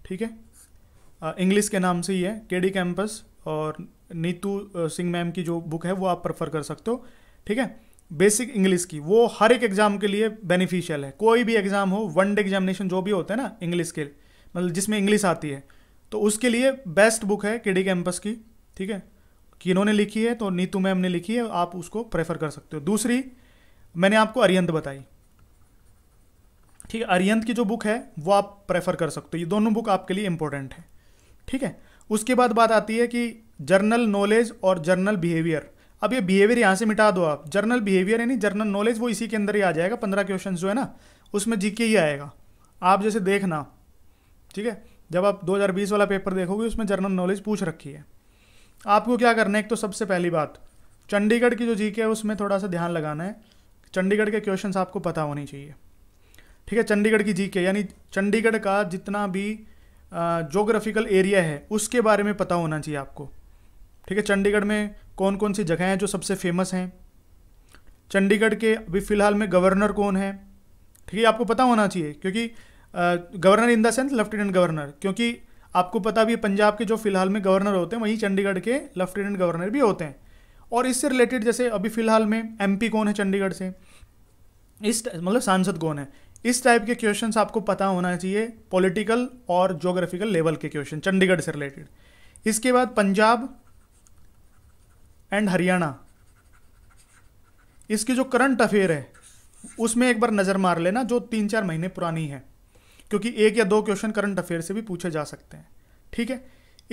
ठीक है इंग्लिश के नाम से ही है केडी कैंपस और नीतू सिंह मैम की जो बुक है वो आप प्रेफर कर सकते हो ठीक है बेसिक इंग्लिश की वो हर एक एग्ज़ाम के लिए बेनिफिशियल है कोई भी एग्ज़ाम हो वन डे एग्जामिनेशन जो भी होता है ना इंग्लिश के मतलब जिसमें इंग्लिश आती है तो उसके लिए बेस्ट बुक है के डी कैंपस की ठीक है किन्होंने लिखी है तो नीतू मैम ने लिखी है आप उसको प्रेफर कर सकते हो दूसरी मैंने आपको अरियंत बताई ठीक है अरियंत की जो बुक है वो आप प्रेफर कर सकते हो ये दोनों बुक आपके लिए इंपॉर्टेंट है ठीक है उसके बाद बात आती है कि जर्नल नॉलेज और जर्नल बिहेवियर अब ये बिहेवियर यहाँ से मिटा दो आप जर्नल बिहेवियर यानी जर्नल नॉलेज वो इसी के अंदर ही आ जाएगा पंद्रह क्वेश्चन जो है ना उसमें जीके ही आएगा आप जैसे देखना ठीक है जब आप 2020 वाला पेपर देखोगे उसमें जर्नल नॉलेज पूछ रखी है आपको क्या करना है एक तो सबसे पहली बात चंडीगढ़ की जो जीके है उसमें थोड़ा सा ध्यान लगाना है चंडीगढ़ के क्वेश्चन आपको पता होने चाहिए ठीक है चंडीगढ़ की जीके यानी चंडीगढ़ का जितना भी जोग्राफिकल एरिया है उसके बारे में पता होना चाहिए आपको ठीक है चंडीगढ़ में कौन कौन सी जगह हैं जो सबसे फेमस हैं चंडीगढ़ के अभी फ़िलहाल में गवर्नर कौन है ठीक है आपको पता होना चाहिए क्योंकि governor in the sense lieutenant governor क्योंकि आपको पता भी पंजाब के जो फिलहाल में गवर्नर होते हैं वहीं चंडीगढ़ के लेफ्टिनेंट गवर्नर भी होते हैं और इससे रिलेटेड जैसे अभी फिलहाल में एम कौन है चंडीगढ़ से इस मतलब सांसद कौन है इस टाइप के क्वेश्चन आपको पता होना चाहिए पॉलिटिकल और जोग्राफिकल लेवल के क्वेश्चन चंडीगढ़ से रिलेटेड इसके बाद पंजाब एंड हरियाणा इसकी जो करंट अफेयर है उसमें एक बार नज़र मार लेना जो तीन चार महीने पुरानी है क्योंकि एक या दो क्वेश्चन करंट अफेयर से भी पूछे जा सकते हैं ठीक है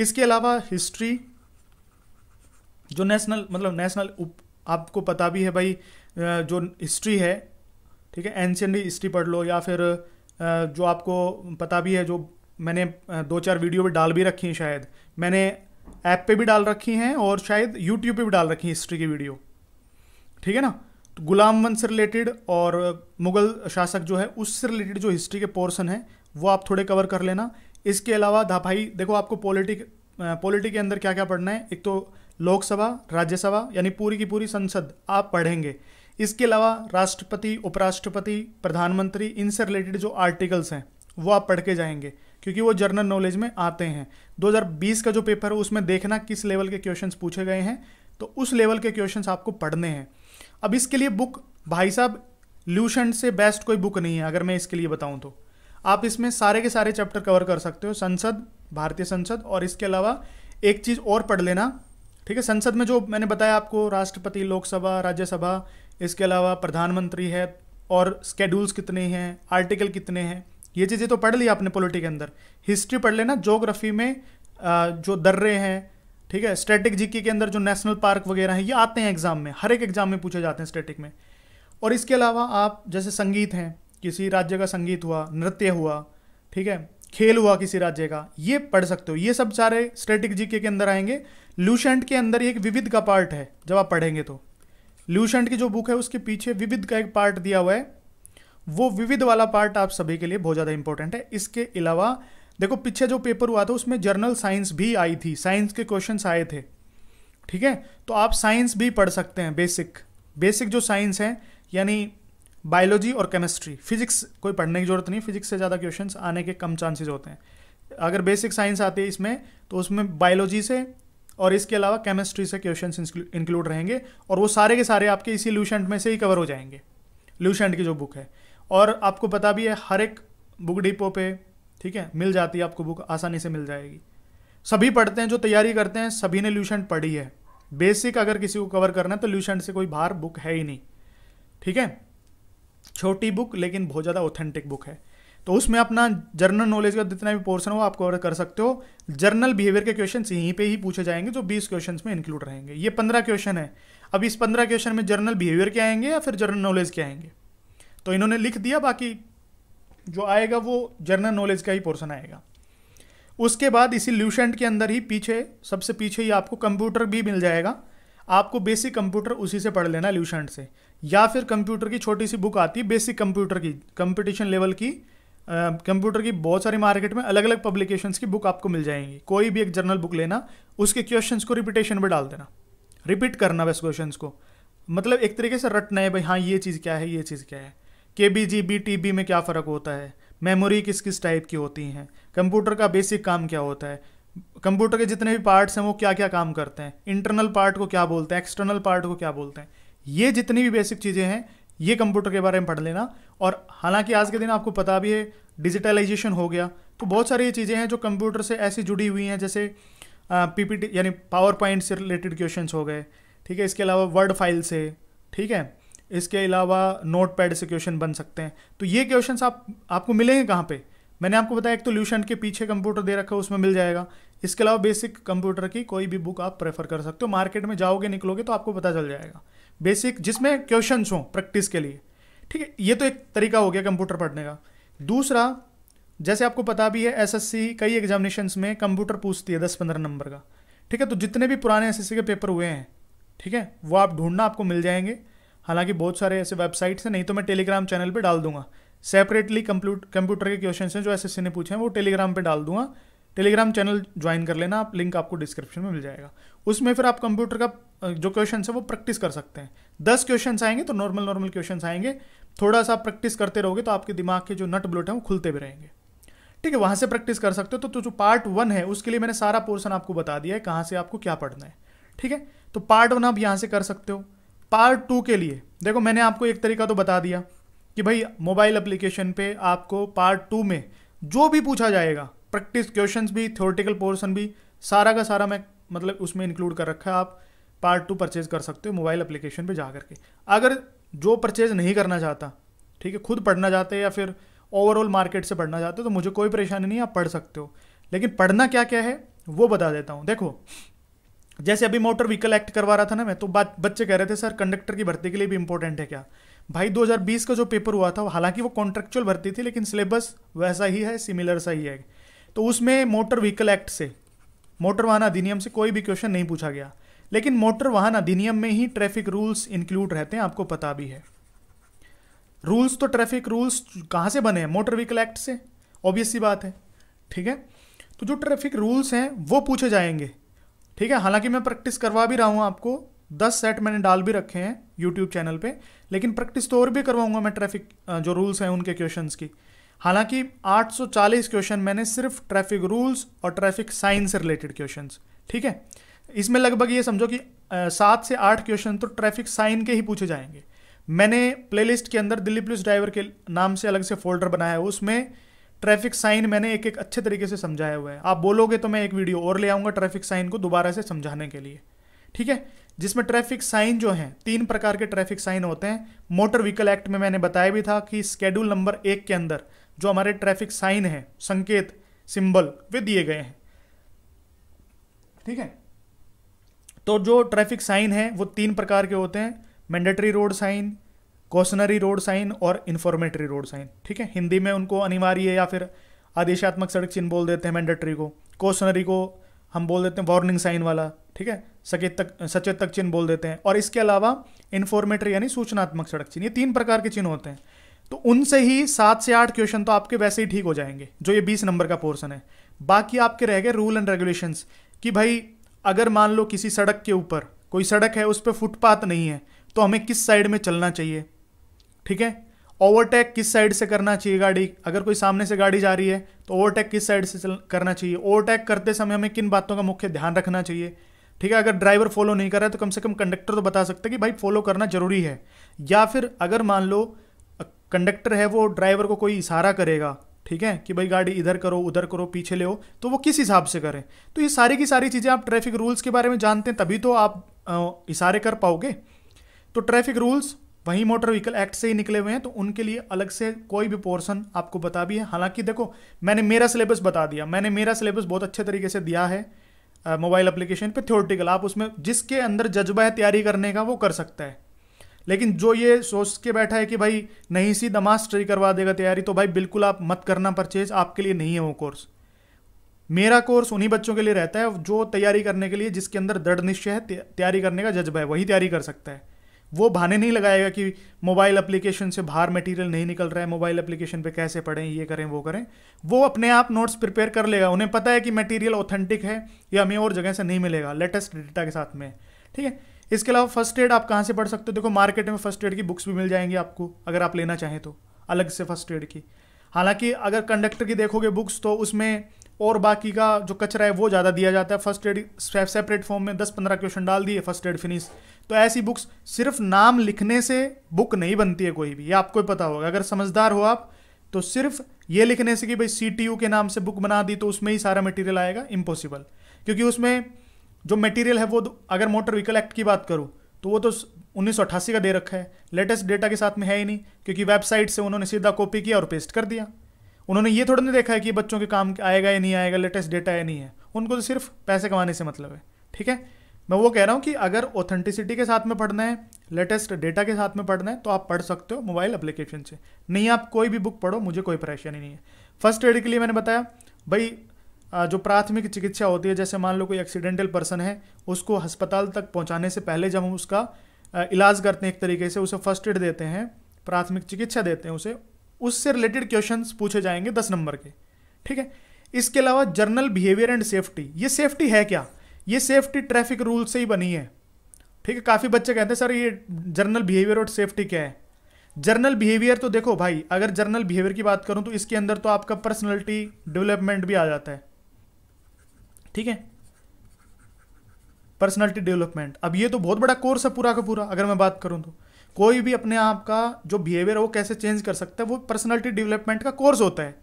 इसके अलावा हिस्ट्री जो नेशनल मतलब नेशनल आपको पता भी है भाई जो हिस्ट्री है ठीक है एंशियंट हिस्ट्री पढ़ लो या फिर जो आपको पता भी है जो मैंने दो चार वीडियो भी डाल भी रखी हैं शायद मैंने ऐप पे भी डाल रखी हैं और शायद यूट्यूब पे भी डाल रखी हैं हिस्ट्री की वीडियो ठीक है ना तो गुलाम वंश से रिलेटेड और मुगल शासक जो है उससे रिलेटेड जो हिस्ट्री के पोर्सन हैं वो आप थोड़े कवर कर लेना इसके अलावा धा भाई देखो आपको पॉलिटिक पॉलिटिक के अंदर क्या क्या पढ़ना है एक तो लोकसभा राज्यसभा यानी पूरी की पूरी संसद आप पढ़ेंगे इसके अलावा राष्ट्रपति उपराष्ट्रपति प्रधानमंत्री इनसे रिलेटेड जो आर्टिकल्स हैं वो आप पढ़ के जाएंगे क्योंकि वो जर्नल नॉलेज में आते हैं 2020 का जो पेपर है उसमें देखना किस लेवल के क्वेश्चंस पूछे गए हैं तो उस लेवल के क्वेश्चंस आपको पढ़ने हैं अब इसके लिए बुक भाई साहब ल्यूशन से बेस्ट कोई बुक नहीं है अगर मैं इसके लिए बताऊं तो आप इसमें सारे के सारे चैप्टर कवर कर सकते हो संसद भारतीय संसद और इसके अलावा एक चीज़ और पढ़ लेना ठीक है संसद में जो मैंने बताया आपको राष्ट्रपति लोकसभा राज्यसभा इसके अलावा प्रधानमंत्री है और स्केड्यूल्स कितने हैं आर्टिकल कितने हैं ये चीज़ें तो पढ़ ली आपने पॉलिटी के अंदर हिस्ट्री पढ़ लेना जोग्राफी में जो दर्रे हैं ठीक है स्टैटिक जीके के अंदर जो नेशनल पार्क वगैरह हैं ये आते हैं एग्ज़ाम में हर एक एग्ज़ाम में पूछे जाते हैं स्टैटिक में और इसके अलावा आप जैसे संगीत हैं किसी राज्य का संगीत हुआ नृत्य हुआ ठीक है खेल हुआ किसी राज्य का ये पढ़ सकते हो ये सब सारे स्टेटिक जीके के अंदर आएंगे लूशेंट के अंदर एक विविध का पार्ट है जब आप पढ़ेंगे तो लूशेंट की जो बुक है उसके पीछे विविध का एक पार्ट दिया हुआ है वो विविध वाला पार्ट आप सभी के लिए बहुत ज़्यादा इंपॉर्टेंट है इसके अलावा देखो पीछे जो पेपर हुआ था उसमें जर्नल साइंस भी आई थी साइंस के क्वेश्चन आए थे ठीक है तो आप साइंस भी पढ़ सकते हैं बेसिक बेसिक जो साइंस है यानी बायोलॉजी और केमिस्ट्री फिजिक्स कोई पढ़ने की जरूरत नहीं फिजिक्स से ज़्यादा क्वेश्चन आने के कम चांसेज होते हैं अगर बेसिक साइंस आती है इसमें तो उसमें बायोलॉजी से और इसके अलावा केमिस्ट्री से क्वेश्चन इंक्लूड रहेंगे और वो सारे के सारे आपके इसी ल्यूशेंट में से ही कवर हो जाएंगे ल्यूशेंट की जो बुक है और आपको पता भी है हर एक बुक डिपो पे ठीक है मिल जाती है आपको बुक आसानी से मिल जाएगी सभी पढ़ते हैं जो तैयारी करते हैं सभी ने ल्यूशेंट पढ़ी है बेसिक अगर किसी को कवर करना है तो ल्यूशेंट से कोई बाहर बुक है ही नहीं ठीक है छोटी बुक लेकिन बहुत ज़्यादा ऑथेंटिक बुक है तो उसमें अपना जर्नल नॉलेज का जितना भी पोर्सन हो आप कवर कर सकते हो जर्नल बिहेवियर के क्वेश्चन यहीं पे ही पूछे जाएंगे जो बीस क्वेश्चन में इंक्लूड रहेंगे ये पंद्रह क्वेश्चन है अब इस पंद्रह क्वेश्चन में जर्नल बिहेवियर के आएंगे या फिर जर्नल नॉलेज के आएंगे तो इन्होंने लिख दिया बाकी जो आएगा वो जर्नल नॉलेज का ही पोर्सन आएगा उसके बाद इसी ल्यूशेंट के अंदर ही पीछे सबसे पीछे ही आपको कंप्यूटर भी मिल जाएगा आपको बेसिक कंप्यूटर उसी से पढ़ लेना ल्यूशेंट से या फिर कंप्यूटर की छोटी सी बुक आती है बेसिक कंप्यूटर की कंपटीशन लेवल की कंप्यूटर की बहुत सारी मार्केट में अलग अलग पब्लिकेशंस की बुक आपको मिल जाएंगी कोई भी एक जर्नल बुक लेना उसके क्वेश्चंस को रिपीटेशन में डाल देना रिपीट करना बस क्वेश्चंस को मतलब एक तरीके से रटना है भाई हाँ ये चीज़ क्या है ये चीज़ क्या है के B G B T B में क्या फ़र्क होता है मेमोरी किस किस टाइप की होती हैं कंप्यूटर का बेसिक काम क्या होता है कंप्यूटर के जितने भी पार्ट्स हैं वो क्या क्या काम करते हैं इंटरनल पार्ट को क्या बोलते हैं एक्सटर्नल पार्ट को क्या बोलते हैं ये जितनी भी बेसिक चीज़ें हैं ये कंप्यूटर के बारे में पढ़ लेना और हालांकि आज के दिन आपको पता भी है डिजिटलाइजेशन हो गया तो बहुत सारी ये चीज़ें हैं जो कंप्यूटर से ऐसी जुड़ी हुई हैं जैसे पीपीटी यानी पावर पॉइंट से रिलेटेड क्वेश्चन हो गए ठीक है इसके अलावा वर्ड फाइल से ठीक है इसके अलावा नोट पैड से क्वेश्चन बन सकते हैं तो ये क्वेश्चन आप आपको मिलेंगे कहाँ पे मैंने आपको बताया एक तो ल्यूशन के पीछे कंप्यूटर दे रखा है उसमें मिल जाएगा इसके अलावा बेसिक कंप्यूटर की कोई भी बुक आप प्रेफर कर सकते हो मार्केट में जाओगे निकलोगे तो आपको पता चल जाएगा बेसिक जिसमें क्वेश्चन हों प्रैक्टिस के लिए ठीक है ये तो एक तरीका हो गया कंप्यूटर पढ़ने का दूसरा जैसे आपको पता भी है एसएससी कई एग्जामिनेशन में कंप्यूटर पूछती है दस पंद्रह नंबर का ठीक है तो जितने भी पुराने एसएससी के पेपर हुए हैं ठीक है वो आप ढूंढना आपको मिल जाएंगे हालांकि बहुत सारे ऐसे वेबसाइट्स हैं नहीं तो मैं टेलीग्राम चैनल पर डाल दूंगा सेपरेटली कंप्यूटर के क्वेश्चन हैं जो एस ने पूछे हैं वो टेलीग्राम पर डाल दूंगा टेलीग्राम चैनल ज्वाइन कर लेना आप लिंक आपको डिस्क्रिप्शन में मिल जाएगा उसमें फिर आप कंप्यूटर का जो क्वेश्चन है वो प्रैक्टिस कर सकते हैं दस क्वेश्चन आएंगे तो नॉर्मल नॉर्मल क्वेश्चन आएंगे थोड़ा सा प्रैक्टिस करते रहोगे तो आपके दिमाग के जो नट ब्लोट हैं वो खुलते भी रहेंगे ठीक है वहाँ से प्रैक्टिस कर सकते हो तो, तो जो पार्ट वन है उसके लिए मैंने सारा पोर्सन आपको बता दिया है कहाँ से आपको क्या पढ़ना है ठीक है तो पार्ट वन आप यहाँ से कर सकते हो पार्ट टू के लिए देखो मैंने आपको एक तरीका तो बता दिया कि भाई मोबाइल एप्लीकेशन पे आपको पार्ट टू में जो भी पूछा जाएगा प्रैक्टिस क्वेश्चंस भी थ्योरेटिकल पोर्शन भी सारा का सारा मैं मतलब उसमें इंक्लूड कर रखा है आप पार्ट टू परचेज कर सकते हो मोबाइल एप्लीकेशन पे जा करके अगर जो परचेज नहीं करना चाहता ठीक है खुद पढ़ना चाहते या फिर ओवरऑल मार्केट से पढ़ना चाहते हो तो मुझे कोई परेशानी नहीं आप पढ़ सकते हो लेकिन पढ़ना क्या क्या है वो बता देता हूँ देखो जैसे अभी मोटर व्हीकल एक्ट करवा रहा था ना मैं तो बात बच्चे कह रहे थे सर कंडक्टर की भर्ती के लिए भी इंपॉर्टेंट है क्या भाई 2020 का जो पेपर हुआ था हालांकि वो कॉन्ट्रेक्चुअल भर्ती थी लेकिन सिलेबस वैसा ही है सिमिलर सा ही है तो उसमें मोटर व्हीकल एक्ट से मोटर वाहन अधिनियम से कोई भी क्वेश्चन नहीं पूछा गया लेकिन मोटर वाहन अधिनियम में ही ट्रैफिक रूल्स इंक्लूड रहते हैं आपको पता भी है रूल्स तो ट्रैफिक रूल्स कहाँ से बने हैं मोटर व्हीकल एक्ट से ऑब्वियस सी बात है ठीक है तो जो ट्रैफिक रूल्स हैं वो पूछे जाएंगे ठीक है हालांकि मैं प्रैक्टिस करवा भी रहा हूँ आपको दस सेट मैंने डाल भी रखे हैं यूट्यूब चैनल पे लेकिन प्रैक्टिस तो और भी करवाऊंगा मैं ट्रैफिक जो रूल्स हैं उनके क्वेश्चंस की हालांकि 840 क्वेश्चन मैंने सिर्फ ट्रैफिक रूल्स और ट्रैफिक साइन से रिलेटेड क्वेश्चन ठीक है इसमें लगभग ये समझो कि सात से आठ क्वेश्चन तो ट्रैफिक साइन के ही पूछे जाएंगे मैंने प्लेलिस्ट के अंदर दिल्ली पुलिस ड्राइवर के नाम से अलग से फोल्डर बनाया है उसमें ट्रैफिक साइन मैंने एक एक अच्छे तरीके से समझाया हुआ है आप बोलोगे तो मैं एक वीडियो और ले आऊँगा ट्रैफिक साइन को दोबारा से समझाने के लिए ठीक है जिसमें ट्रैफिक साइन जो हैं तीन प्रकार के ट्रैफिक साइन होते हैं मोटर व्हीकल एक्ट में मैंने बताया भी था कि स्केड्यूल नंबर एक के अंदर जो हमारे ट्रैफिक साइन है संकेत सिंबल वे दिए गए हैं ठीक है तो जो ट्रैफिक साइन है वो तीन प्रकार के होते हैं mandatory road sign cautionary road sign और इन्फॉर्मेटरी रोड साइन ठीक है हिंदी में उनको अनिवार्य या फिर आदेशात्मक सड़क चिन्ह बोल देते हैं मैंडेटरी को कॉशनरी को हम बोल देते हैं वार्निंग साइन वाला ठीक है सचेतक सचेतक चिन्ह बोल देते हैं और इसके अलावा इन्फॉर्मेटरी यानी सूचनात्मक सड़क चिन्ह ये तीन प्रकार के चिन्ह होते हैं तो उनसे ही सात से आठ क्वेश्चन तो आपके वैसे ही ठीक हो जाएंगे जो ये बीस नंबर का पोर्सन है बाकी आपके रह गए रूल एंड रेगुलेशन कि भाई अगर मान लो किसी सड़क के ऊपर कोई सड़क है उस पर फुटपाथ नहीं है तो हमें किस साइड में चलना चाहिए ठीक है ओवरटेक किस साइड से करना चाहिए गाड़ी अगर कोई सामने से गाड़ी जा रही है तो ओवरटेक किस साइड से करना चाहिए ओवरटेक करते समय हमें किन बातों का मुख्य ध्यान रखना चाहिए ठीक है अगर ड्राइवर फॉलो नहीं कर रहा है तो कम से कम कंडक्टर तो बता सकते कि भाई फॉलो करना जरूरी है या फिर अगर मान लो कंडक्टर है वो ड्राइवर को कोई इशारा करेगा ठीक है कि भाई गाड़ी इधर करो उधर करो पीछे ले हो तो वो किस हिसाब से करें तो ये सारी की सारी चीज़ें आप ट्रैफिक रूल्स के बारे में जानते हैं तभी तो आप इशारे कर पाओगे तो ट्रैफिक रूल्स वहीं मोटर व्हीकल एक्ट से ही निकले हुए हैं तो उनके लिए अलग से कोई भी पोर्सन आपको बता भी है हालांकि देखो मैंने मेरा सिलेबस बता दिया मैंने मेरा सिलेबस बहुत अच्छे तरीके से दिया है मोबाइल एप्लीकेशन पे थ्योरेटिकल आप उसमें जिसके अंदर जज्बा है तैयारी करने का वो कर सकता है लेकिन जो ये सोच के बैठा है कि भाई नहीं सी दमाश ट्री करवा देगा तैयारी तो भाई बिल्कुल आप मत करना परचेज आपके लिए नहीं है वो कोर्स मेरा कोर्स उन्हीं बच्चों के लिए रहता है जो तैयारी करने के लिए जिसके अंदर दृढ़ निश्चय है तैयारी करने का जज्बा है वही तैयारी कर सकता है वो भाने नहीं लगाएगा कि मोबाइल एप्लीकेशन से बाहर मटेरियल नहीं निकल रहा है मोबाइल एप्लीकेशन पे कैसे पढ़ें ये करें वो करें वो अपने आप नोट्स प्रिपेयर कर लेगा उन्हें पता है कि मटेरियल ऑथेंटिक है या हमें और जगह से नहीं मिलेगा लेटेस्ट डेटा के साथ में ठीक है इसके अलावा फर्स्ट एड आप कहाँ से पढ़ सकते हो देखो मार्केट में फर्स्ट एड की बुक्स भी मिल जाएंगी आपको अगर आप लेना चाहें तो अलग से फर्स्ट एड की हालांकि अगर कंडक्टर की देखोगे बुक्स तो उसमें और बाकी का जो कचरा है वो ज़्यादा दिया जाता है फर्स्ट एड सेपरेट फॉर्म में दस पंद्रह क्वेश्चन डाल दिए फर्स्ट एड फिनिश तो ऐसी बुक्स सिर्फ नाम लिखने से बुक नहीं बनती है कोई भी ये आपको पता होगा अगर समझदार हो आप तो सिर्फ ये लिखने से कि भाई सी के नाम से बुक बना दी तो उसमें ही सारा मटेरियल आएगा इम्पॉसिबल क्योंकि उसमें जो मटेरियल है वो अगर मोटर व्हीकल एक्ट की बात करूँ तो वो तो उन्नीस का दे रखा है लेटेस्ट डेटा के साथ में है ही नहीं क्योंकि वेबसाइट से उन्होंने सीधा कॉपी किया और पेस्ट कर दिया उन्होंने ये थोड़ा नहीं देखा है कि बच्चों के काम आएगा या नहीं आएगा लेटेस्ट डेटा या नहीं है उनको तो सिर्फ पैसे कमाने से मतलब है ठीक है मैं वो कह रहा हूँ कि अगर ऑथेंटिसिटी के साथ में पढ़ना है लेटेस्ट डेटा के साथ में पढ़ना है तो आप पढ़ सकते हो मोबाइल एप्लीकेशन से नहीं आप कोई भी बुक पढ़ो मुझे कोई परेशानी नहीं है फर्स्ट एड के लिए मैंने बताया भाई जो प्राथमिक चिकित्सा होती है जैसे मान लो कोई एक्सीडेंटल पर्सन है उसको अस्पताल तक पहुंचाने से पहले जब हम उसका इलाज करते हैं एक तरीके से उसे फर्स्ट एड देते हैं प्राथमिक चिकित्सा देते हैं उसे उससे रिलेटेड क्वेश्चन पूछे जाएंगे दस नंबर के ठीक है इसके अलावा जर्नल बिहेवियर एंड सेफ्टी ये सेफ्टी है क्या ये सेफ्टी ट्रैफिक रूल से ही बनी है ठीक है काफ़ी बच्चे कहते हैं सर ये जर्नल बिहेवियर और सेफ्टी क्या है जर्नल बिहेवियर तो देखो भाई अगर जर्नल बिहेवियर की बात करूँ तो इसके अंदर तो आपका पर्सनलिटी डेवलपमेंट भी आ जाता है ठीक है पर्सनालिटी डेवलपमेंट अब ये तो बहुत बड़ा कोर्स है पूरा का पूरा अगर मैं बात करूँ तो कोई भी अपने आप का जो बिहेवियर है वो कैसे चेंज कर सकता है वो पर्सनालिटी डेवलपमेंट का कोर्स होता है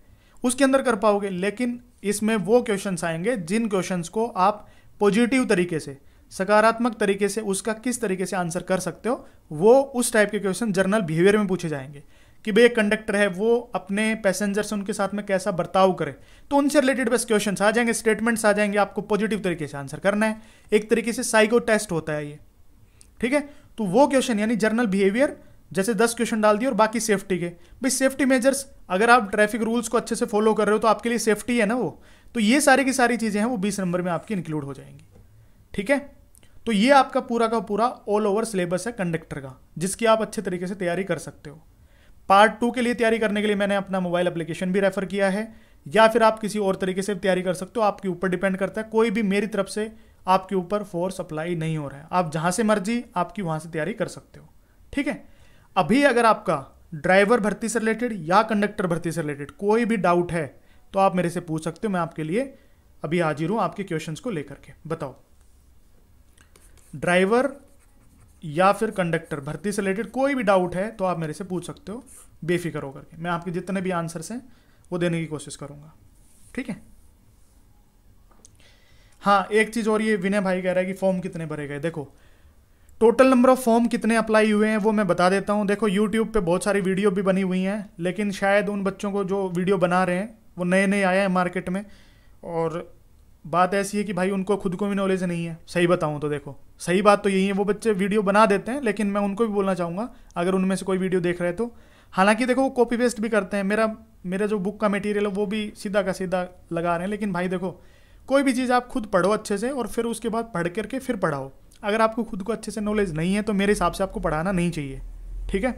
उसके अंदर कर पाओगे लेकिन इसमें वो क्वेश्चन आएंगे जिन क्वेश्चन को आप पॉजिटिव तरीके से सकारात्मक तरीके से उसका किस तरीके से आंसर कर सकते हो वो उस टाइप के क्वेश्चन जर्नल बिहेवियर में पूछे जाएंगे कि भाई एक कंडक्टर है वो अपने पैसेंजर्स उनके साथ में कैसा बर्ताव करे तो उनसे रिलेटेड बस क्वेश्चन आ जाएंगे स्टेटमेंट्स आ जाएंगे आपको पॉजिटिव तरीके से आंसर करना है एक तरीके से साइको टेस्ट होता है ये ठीक है तो वो क्वेश्चन यानी जर्नल बिहेवियर जैसे दस क्वेश्चन डाल दिए और बाकी सेफ्टी के भाई सेफ्टी मेजर्स अगर आप ट्रैफिक रूल्स को अच्छे से फॉलो कर रहे हो तो आपके लिए सेफ्टी है ना वो तो ये सारी की सारी चीज़ें हैं वो बीस नंबर में आपकी इंक्लूड हो जाएंगी ठीक है तो ये आपका पूरा का पूरा ऑल ओवर सिलेबस है कंडक्टर का जिसकी आप अच्छे तरीके से तैयारी कर सकते हो पार्ट टू के लिए तैयारी करने के लिए मैंने अपना मोबाइल एप्लीकेशन भी रेफर किया है या फिर आप किसी और तरीके से तैयारी कर सकते हो आपके ऊपर डिपेंड करता है कोई भी मेरी तरफ से आपके ऊपर फोर्स अप्लाई नहीं हो रहा है आप जहाँ से मर्जी आपकी वहाँ से तैयारी कर सकते हो ठीक है अभी अगर आपका ड्राइवर भर्ती से रिलेटेड या कंडक्टर भर्ती से रिलेटेड कोई भी डाउट है तो आप मेरे से पूछ सकते हो मैं आपके लिए अभी हाजिर हूँ आपके क्वेश्चंस को लेकर के बताओ ड्राइवर या फिर कंडक्टर भर्ती से रिलेटेड कोई भी डाउट है तो आप मेरे से पूछ सकते हो बेफिक्र होकर के मैं आपके जितने भी आंसर्स हैं वो देने की कोशिश करूंगा ठीक है हाँ एक चीज़ और ये विनय भाई कह रहा है कि फॉर्म कितने भरे गए देखो टोटल नंबर ऑफ फॉर्म कितने अप्लाई हुए हैं वो मैं बता देता हूँ देखो यूट्यूब पे बहुत सारी वीडियो भी बनी हुई हैं लेकिन शायद उन बच्चों को जो वीडियो बना रहे हैं वो नए नए आए हैं मार्केट में और बात ऐसी है कि भाई उनको खुद को भी नॉलेज नहीं है सही बताऊँ तो देखो सही बात तो यही है वो बच्चे वीडियो बना देते हैं लेकिन मैं उनको भी बोलना चाहूँगा अगर उनमें से कोई वीडियो देख रहे तो हालांकि देखो वो कॉपी पेस्ट भी करते हैं मेरा मेरा जो बुक का मटेरियल है वो भी सीधा का सीधा लगा रहे हैं लेकिन भाई देखो कोई भी चीज़ आप खुद पढ़ो अच्छे से और फिर उसके बाद पढ़ करके फिर पढ़ाओ अगर आपको खुद को अच्छे से नॉलेज नहीं है तो मेरे हिसाब से आपको पढ़ाना नहीं चाहिए ठीक है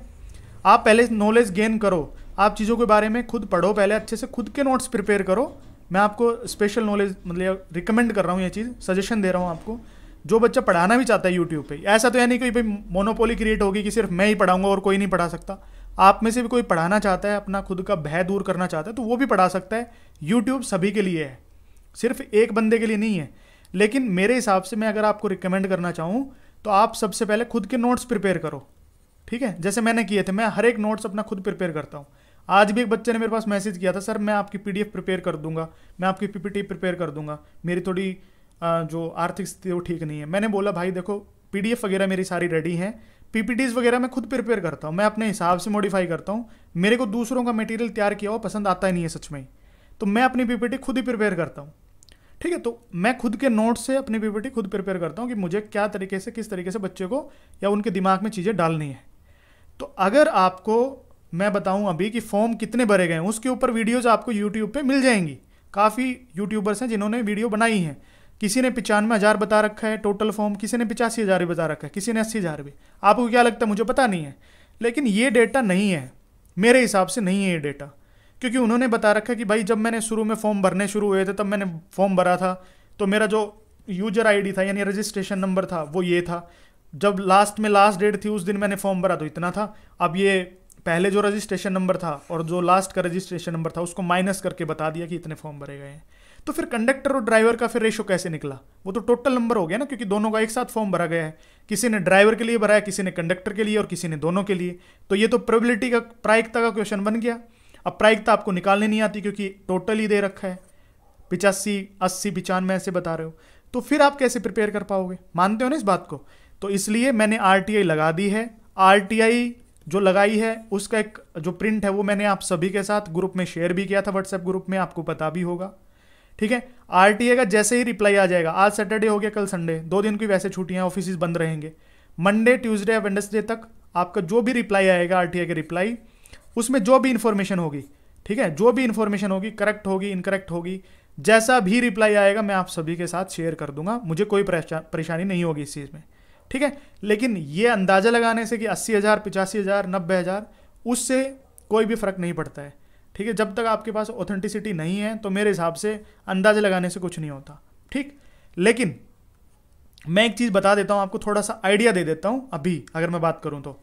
आप पहले नॉलेज गेन करो आप चीज़ों के बारे में खुद पढ़ो पहले अच्छे से खुद के नोट्स प्रिपेयर करो मैं आपको स्पेशल नॉलेज मतलब रिकमेंड कर रहा हूँ ये चीज़ सजेशन दे रहा हूँ आपको जो बच्चा पढ़ाना भी चाहता है यूट्यूब पे ऐसा तो नहीं कोई भाई मोनोपोली क्रिएट होगी कि सिर्फ मैं ही पढ़ाऊंगा और कोई नहीं पढ़ा सकता आप में से भी कोई पढ़ाना चाहता है अपना खुद का भय दूर करना चाहता है तो वो भी पढ़ा सकता है यूट्यूब सभी के लिए है सिर्फ एक बंदे के लिए नहीं है लेकिन मेरे हिसाब से मैं अगर आपको रिकमेंड करना चाहूँ तो आप सबसे पहले खुद के नोट्स प्रिपेयर करो ठीक है जैसे मैंने किए थे मैं हर एक नोट्स अपना खुद प्रिपेयर करता हूँ आज भी एक बच्चे ने मेरे पास मैसेज किया था सर मैं आपकी पी प्रिपेयर कर दूंगा मैं आपकी पीपीटी प्रिपेयर कर दूंगा मेरी थोड़ी जो आर्थिक स्थिति वो ठीक नहीं है मैंने बोला भाई देखो पी वगैरह मेरी सारी रेडी हैं पीपीटीज वगैरह मैं खुद प्रिपेयर करता हूँ मैं अपने हिसाब से मॉडिफाई करता हूँ मेरे को दूसरों का मटेरियल तैयार किया हुआ पसंद आता ही नहीं है सच में तो मैं अपनी पीपीटी खुद ही प्रिपेयर करता हूँ ठीक है तो मैं खुद के नोट से अपनी पीपीटी खुद प्रिपेयर करता हूँ कि मुझे क्या तरीके से किस तरीके से बच्चे को या उनके दिमाग में चीज़ें डालनी है तो अगर आपको मैं बताऊं अभी कि फॉर्म कितने भरे गए हैं उसके ऊपर वीडियोज आपको यूट्यूब पे मिल जाएंगी काफ़ी यूट्यूबर्स हैं जिन्होंने वीडियो बनाई हैं किसी ने पचानवे हज़ार बता रखा है टोटल फॉर्म किसी ने पिचासी हज़ार भी बता रखा है किसी ने अस्सी हज़ार भी आपको क्या लगता है मुझे पता नहीं है लेकिन ये डेटा नहीं है मेरे हिसाब से नहीं है ये डेटा क्योंकि उन्होंने बता रखा है कि भाई जब मैंने शुरू में फॉर्म भरने शुरू हुए थे तब मैंने फॉर्म भरा था तो मेरा जो यूजर आईडी था यानी रजिस्ट्रेशन नंबर था वो ये था जब लास्ट में लास्ट डेट थी उस दिन मैंने फॉर्म भरा तो इतना था अब ये पहले जो रजिस्ट्रेशन नंबर था और जो लास्ट का रजिस्ट्रेशन नंबर था उसको माइनस करके बता दिया कि इतने फॉर्म भरे गए हैं तो फिर कंडक्टर और ड्राइवर का फिर रेशो कैसे निकला वो तो टोटल नंबर हो गया ना क्योंकि दोनों का एक साथ फॉर्म भरा गया है किसी ने ड्राइवर के लिए भराया किसी ने कंडक्टर के लिए और किसी ने दोनों के लिए तो ये तो प्रोबेबिलिटी का प्रायिकता का क्वेश्चन बन गया अब प्रायिकता आपको निकालने नहीं आती क्योंकि टोटल ही दे रखा है पिचासी अस्सी पिचानवे ऐसे बता रहे हो तो फिर आप कैसे प्रिपेयर कर पाओगे मानते हो ना इस बात को तो इसलिए मैंने आर लगा दी है आर जो लगाई है उसका एक जो प्रिंट है वो मैंने आप सभी के साथ ग्रुप में शेयर भी किया था व्हाट्सएप ग्रुप में आपको पता भी होगा ठीक है आर का जैसे ही रिप्लाई आ जाएगा आज सैटरडे हो गया कल संडे दो दिन की वैसे छुट्टियाँ ऑफिस बंद रहेंगे मंडे ट्यूजडे या वेंडसडे तक आपका जो भी रिप्लाई आएगा आर के रिप्लाई उसमें जो भी इन्फॉर्मेशन होगी ठीक है जो भी इन्फॉर्मेशन होगी करेक्ट होगी इनकरेक्ट होगी जैसा भी रिप्लाई आएगा मैं आप सभी के साथ शेयर कर दूंगा मुझे कोई परेशानी नहीं होगी इस चीज़ में ठीक है लेकिन ये अंदाज़ा लगाने से कि अस्सी हज़ार पिचासी हज़ार नब्बे हज़ार उससे कोई भी फ़र्क नहीं पड़ता है ठीक है जब तक आपके पास ऑथेंटिसिटी नहीं है तो मेरे हिसाब से अंदाज़ा लगाने से कुछ नहीं होता ठीक लेकिन मैं एक चीज़ बता देता हूँ आपको थोड़ा सा आइडिया दे देता हूँ अभी अगर मैं बात करूँ तो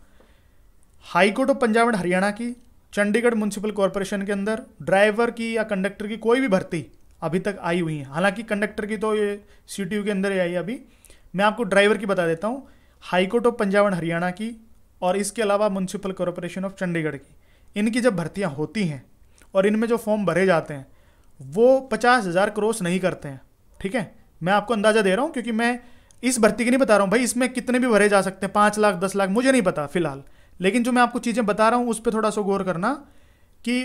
high court of Punjab and Haryana की चंडीगढ़ म्यूनसिपल कॉरपोरेशन के अंदर ड्राइवर की या कंडक्टर की कोई भी भर्ती अभी तक आई हुई है हालांकि कंडक्टर की तो ये सी के अंदर ही आई अभी मैं आपको ड्राइवर की बता देता हूँ high court of Punjab and Haryana की और इसके अलावा म्यूनसिपल कॉरपोरेशन ऑफ चंडीगढ़ की इनकी जब भर्तियाँ होती हैं और इनमें जो फॉर्म भरे जाते हैं वो पचास हज़ार क्रॉस नहीं करते हैं ठीक है मैं आपको अंदाज़ा दे रहा हूँ क्योंकि मैं इस भर्ती की नहीं बता रहा हूँ भाई इसमें कितने भी भरे जा सकते हैं पाँच लाख दस लाख मुझे नहीं पता फिलहाल लेकिन जो मैं आपको चीज़ें बता रहा हूँ उस पर थोड़ा सा गौर करना कि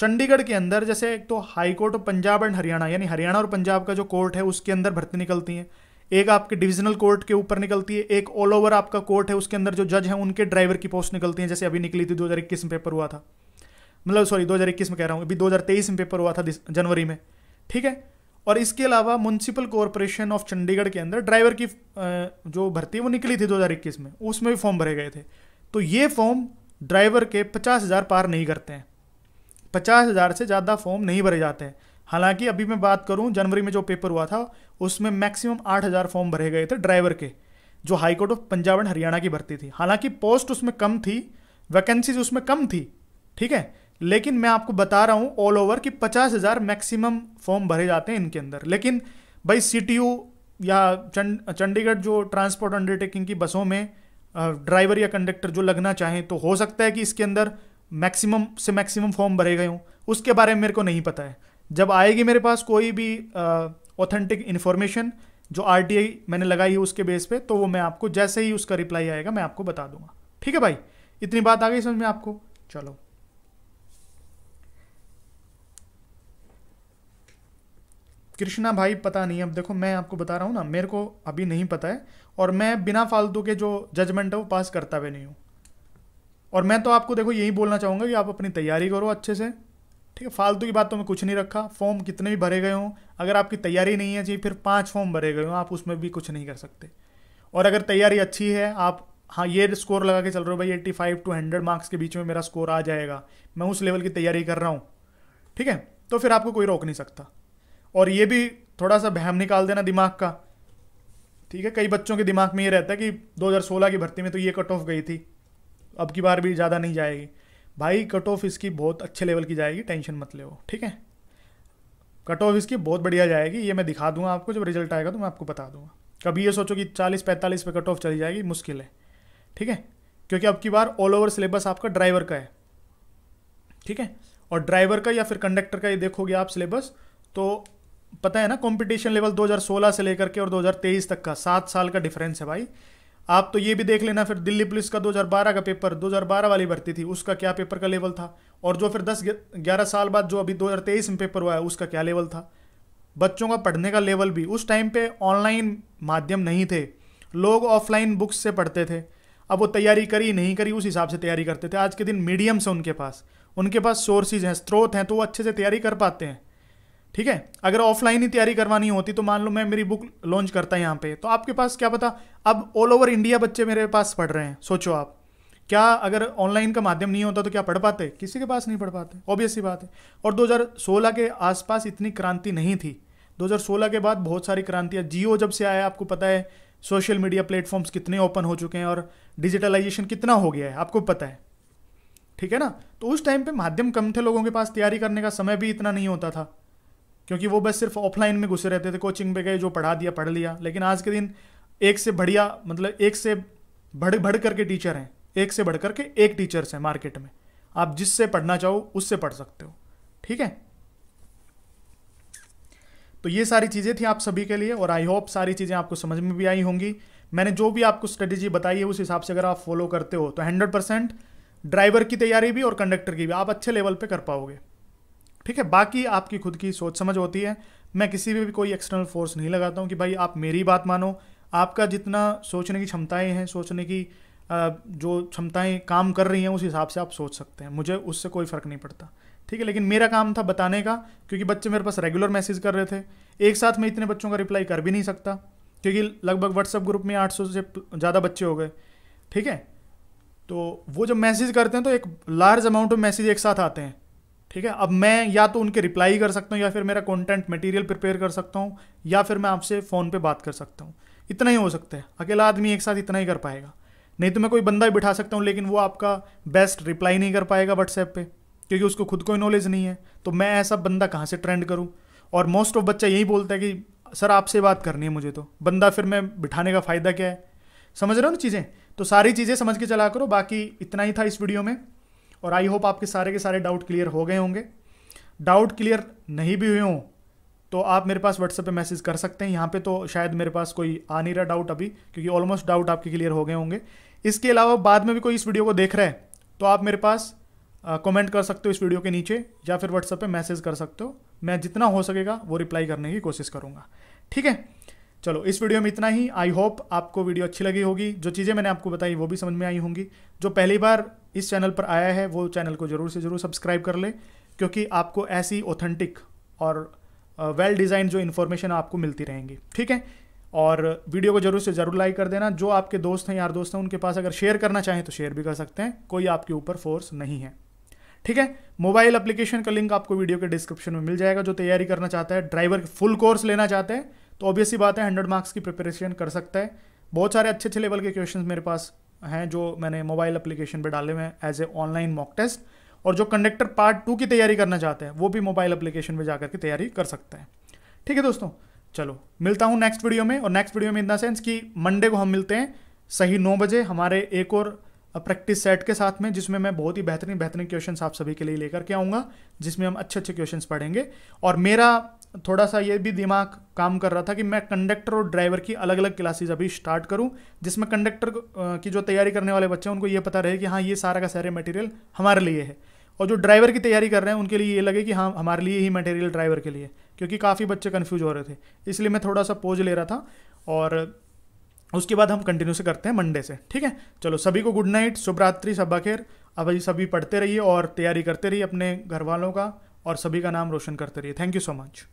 चंडीगढ़ के अंदर जैसे एक तो high court of Punjab and Haryana यानी हरियाणा और पंजाब का जो कोर्ट है उसके अंदर भर्ती निकलती हैं एक आपके डिविजनल कोर्ट के ऊपर निकलती है एक ऑल ओवर आपका कोर्ट है उसके अंदर जो जज है उनके ड्राइवर की पोस्ट निकलती है जैसे अभी निकली थी दो में पेपर हुआ था मतलब सॉरी दो में कह रहा हूँ अभी दो में पेपर हुआ था जनवरी में ठीक है और इसके अलावा म्यूनसिपल कॉरपोरेशन ऑफ चंडीगढ़ के अंदर ड्राइवर की जो भर्ती है वो निकली थी 2021 में उसमें भी फॉर्म भरे गए थे तो ये फॉर्म ड्राइवर के पचास हज़ार पार नहीं करते हैं पचास हज़ार से ज़्यादा फॉर्म नहीं भरे जाते हैं हालांकि अभी मैं बात करूं जनवरी में जो पेपर हुआ था उसमें मैक्सिमम आठ हज़ार फॉर्म भरे गए थे ड्राइवर के जो high court of Punjab and Haryana की भर्ती थी हालांकि पोस्ट उसमें कम थी वैकेंसीज उसमें कम थी ठीक है लेकिन मैं आपको बता रहा हूँ ऑल ओवर कि पचास हज़ार मैक्सिमम फॉर्म भरे जाते हैं इनके अंदर लेकिन भाई सी या चंड चंडीगढ़ जो ट्रांसपोर्ट अंडरटेकिंग की बसों में ड्राइवर या कंडक्टर जो लगना चाहें तो हो सकता है कि इसके अंदर मैक्सिमम से मैक्सिमम फॉर्म भरे गए हों उसके बारे में मेरे को नहीं पता है जब आएगी मेरे पास कोई भी ऑथेंटिक इन्फॉर्मेशन जो आर मैंने लगाई है उसके बेस पे तो वो मैं आपको जैसे ही उसका रिप्लाई आएगा मैं आपको बता दूंगा ठीक है भाई इतनी बात आ गई समझ में आपको चलो कृष्णा भाई पता नहीं अब देखो मैं आपको बता रहा हूँ ना मेरे को अभी नहीं पता है और मैं बिना फालतू के जो जजमेंट है वो पास करता भी नहीं हूँ और मैं तो आपको देखो यही बोलना चाहूँगा कि आप अपनी तैयारी करो अच्छे से ठीक है फालतू की बात तो मैं कुछ नहीं रखा फॉर्म कितने भी भरे गए हों अगर आपकी तैयारी नहीं है चाहिए फिर पाँच फॉर्म भरे गए हों आप उसमें भी कुछ नहीं कर सकते और अगर तैयारी अच्छी है आप हाँ ये स्कोर लगा के चल रहे हो भाई eighty five to hundred marks के बीच में मेरा स्कोर आ जाएगा मैं उस लेवल की तैयारी कर रहा हूँ ठीक है तो फिर आपको कोई रोक नहीं सकता और ये भी थोड़ा सा बहम निकाल देना दिमाग का ठीक है कई बच्चों के दिमाग में ये रहता है कि 2016 की भर्ती में तो ये कट ऑफ गई थी अब की बार भी ज़्यादा नहीं जाएगी भाई कट ऑफ इसकी बहुत अच्छे लेवल की जाएगी टेंशन मत ले ठीक है कट ऑफ इसकी बहुत बढ़िया जाएगी ये मैं दिखा दूंगा आपको जब रिजल्ट आएगा तो मैं आपको बता दूंगा कभी ये सोचो कि चालीस पैंतालीस पे कट ऑफ चली जाएगी मुश्किल है ठीक है क्योंकि अब की बार ऑल ओवर सिलेबस आपका ड्राइवर का है ठीक है और ड्राइवर का या फिर कंडक्टर का ये देखोगे आप सिलेबस तो पता है ना कंपटीशन लेवल 2016 से लेकर के और 2023 तक का सात साल का डिफरेंस है भाई आप तो ये भी देख लेना फिर दिल्ली पुलिस का 2012 का पेपर 2012 वाली भर्ती थी उसका क्या पेपर का लेवल था और जो फिर 10 11 साल बाद जो अभी 2023 में पेपर हुआ है उसका क्या लेवल था बच्चों का पढ़ने का लेवल भी उस टाइम पे ऑनलाइन माध्यम नहीं थे लोग ऑफलाइन बुक्स से पढ़ते थे अब वो तैयारी करी नहीं करी उस हिसाब से तैयारी करते थे आज के दिन मीडियम्स हैं उनके पास उनके पास सोर्सेज हैं स्रोत हैं तो वो अच्छे से तैयारी कर पाते हैं ठीक है अगर ऑफलाइन ही तैयारी करवानी होती तो मान लो मैं मेरी बुक लॉन्च करता यहाँ पे तो आपके पास क्या पता अब ऑल ओवर इंडिया बच्चे मेरे पास पढ़ रहे हैं सोचो आप क्या अगर ऑनलाइन का माध्यम नहीं होता तो क्या पढ़ पाते किसी के पास नहीं पढ़ पाते ऑब्वियस ही बात है और 2016 के आसपास इतनी क्रांति नहीं थी 2016 के बाद बहुत सारी क्रांतियाँ जियो जब से आया आपको पता है सोशल मीडिया प्लेटफॉर्म्स कितने ओपन हो चुके हैं और डिजिटलाइजेशन कितना हो गया है आपको पता है ठीक है ना तो उस टाइम पे माध्यम कम थे लोगों के पास तैयारी करने का समय भी इतना नहीं होता था क्योंकि वो बस सिर्फ ऑफलाइन में घुसे रहते थे कोचिंग पे गए जो पढ़ा दिया पढ़ लिया लेकिन आज के दिन एक से बढ़िया मतलब एक से बढ़ बढ़ करके टीचर हैं एक से बढ़ करके एक टीचर्स हैं मार्केट में आप जिससे पढ़ना चाहो उससे पढ़ सकते हो ठीक है तो ये सारी चीज़ें थी आप सभी के लिए और आई होप सारी चीज़ें आपको समझ में भी आई होंगी मैंने जो भी आपको स्ट्रेटेजी बताई है उस हिसाब से अगर आप फॉलो करते हो तो हंड्रेड परसेंट ड्राइवर की तैयारी भी और कंडक्टर की भी आप अच्छे लेवल पे कर पाओगे ठीक है बाकी आपकी खुद की सोच समझ होती है मैं किसी भी कोई एक्सटर्नल फोर्स नहीं लगाता हूँ कि भाई आप मेरी बात मानो आपका जितना सोचने की क्षमताएं हैं सोचने की जो क्षमताएं काम कर रही हैं उस हिसाब से आप सोच सकते हैं मुझे उससे कोई फ़र्क नहीं पड़ता ठीक है लेकिन मेरा काम था बताने का क्योंकि बच्चे मेरे पास रेगुलर मैसेज कर रहे थे एक साथ मैं इतने बच्चों का रिप्लाई कर भी नहीं सकता क्योंकि लगभग व्हाट्सअप ग्रुप में 800 से ज़्यादा बच्चे हो गए ठीक है तो वो जब मैसेज करते हैं तो एक लार्ज अमाउंट ऑफ मैसेज एक साथ आते हैं ठीक है अब मैं या तो उनके रिप्लाई कर सकता हूँ या फिर मेरा कंटेंट मटेरियल प्रिपेयर कर सकता हूँ या फिर मैं आपसे फ़ोन पे बात कर सकता हूँ इतना ही हो सकता है अकेला आदमी एक साथ इतना ही कर पाएगा नहीं तो मैं कोई बंदा भी बिठा सकता हूँ लेकिन वो आपका बेस्ट रिप्लाई नहीं कर पाएगा व्हाट्सएप पर क्योंकि उसको खुद कोई नॉलेज नहीं है तो मैं ऐसा बंदा कहाँ से ट्रेंड करूँ और मोस्ट ऑफ बच्चा यही बोलता है कि सर आपसे बात करनी है मुझे तो बंदा फिर मैं बिठाने का फ़ायदा क्या है समझ रहे हो ना चीज़ें तो सारी चीज़ें समझ के चला करो बाकी इतना ही था इस वीडियो में और आई होप आपके सारे के सारे डाउट क्लियर हो गए होंगे डाउट क्लियर नहीं भी हुए हों तो आप मेरे पास व्हाट्सएप पे मैसेज कर सकते हैं यहाँ पे तो शायद मेरे पास कोई आ नहीं रहा डाउट अभी क्योंकि ऑलमोस्ट डाउट आपके क्लियर हो गए होंगे इसके अलावा बाद में भी कोई इस वीडियो को देख रहा है तो आप मेरे पास कमेंट कर सकते हो इस वीडियो के नीचे या फिर व्हाट्सएप पे मैसेज कर सकते हो मैं जितना हो सकेगा वो रिप्लाई करने की कोशिश करूँगा ठीक है चलो इस वीडियो में इतना ही आई होप आपको वीडियो अच्छी लगी होगी जो चीज़ें मैंने आपको बताई वो भी समझ में आई होंगी जो पहली बार इस चैनल पर आया है वो चैनल को ज़रूर से ज़रूर सब्सक्राइब कर ले क्योंकि आपको ऐसी ऑथेंटिक और वेल डिज़ाइन जो इन्फॉर्मेशन आपको मिलती रहेंगी ठीक है और वीडियो को जरूर से ज़रूर लाइक कर देना जो आपके दोस्त हैं यार दोस्त हैं उनके पास अगर शेयर करना चाहें तो शेयर भी कर सकते हैं कोई आपके ऊपर फोर्स नहीं है ठीक है मोबाइल एप्लीकेशन का लिंक आपको वीडियो के डिस्क्रिप्शन में मिल जाएगा जो तैयारी करना चाहता है ड्राइवर फुल कोर्स लेना चाहते हैं तो ऑब्वियसली बात है हंड्रेड मार्क्स की प्रिपरेशन कर सकता है बहुत सारे अच्छे अच्छे लेवल के क्वेश्चन मेरे पास हैं जो मैंने मोबाइल एप्लीकेशन पे डाले हुए हैं as a online mock test और जो कंडक्टर पार्ट टू की तैयारी करना चाहते हैं वो भी मोबाइल एप्लीकेशन पर जाकर के तैयारी कर सकते हैं ठीक है दोस्तों चलो मिलता हूँ नेक्स्ट वीडियो में और नेक्स्ट वीडियो में इन द सेंस कि मंडे को हम मिलते हैं सही नौ बजे हमारे एक और प्रैक्टिस सेट के साथ में जिसमें मैं बहुत ही बेहतरीन बेहतरीन क्वेश्चन आप सभी के लिए लेकर के आऊँगा जिसमें हम अच्छे अच्छे क्वेश्चन पढ़ेंगे और मेरा थोड़ा सा ये भी दिमाग काम कर रहा था कि मैं कंडक्टर और ड्राइवर की अलग अलग क्लासेज अभी स्टार्ट करूं जिसमें कंडक्टर की जो तैयारी करने वाले बच्चे हैं उनको ये पता रहे कि हाँ ये सारा का सारे मटेरियल हमारे लिए है और जो ड्राइवर की तैयारी कर रहे हैं उनके लिए ये लगे कि हाँ हमारे लिए ही मटेरियल ड्राइवर के लिए क्योंकि काफ़ी बच्चे कन्फ्यूज हो रहे थे इसलिए मैं थोड़ा सा पोज ले रहा था और उसके बाद हम कंटिन्यू से करते हैं मंडे से ठीक है चलो सभी को गुड नाइट शुभरात्रि सब बखेर अभी सभी पढ़ते रहिए और तैयारी करते रहिए अपने घर वालों का और सभी का नाम रोशन करते रहिए थैंक यू सो मच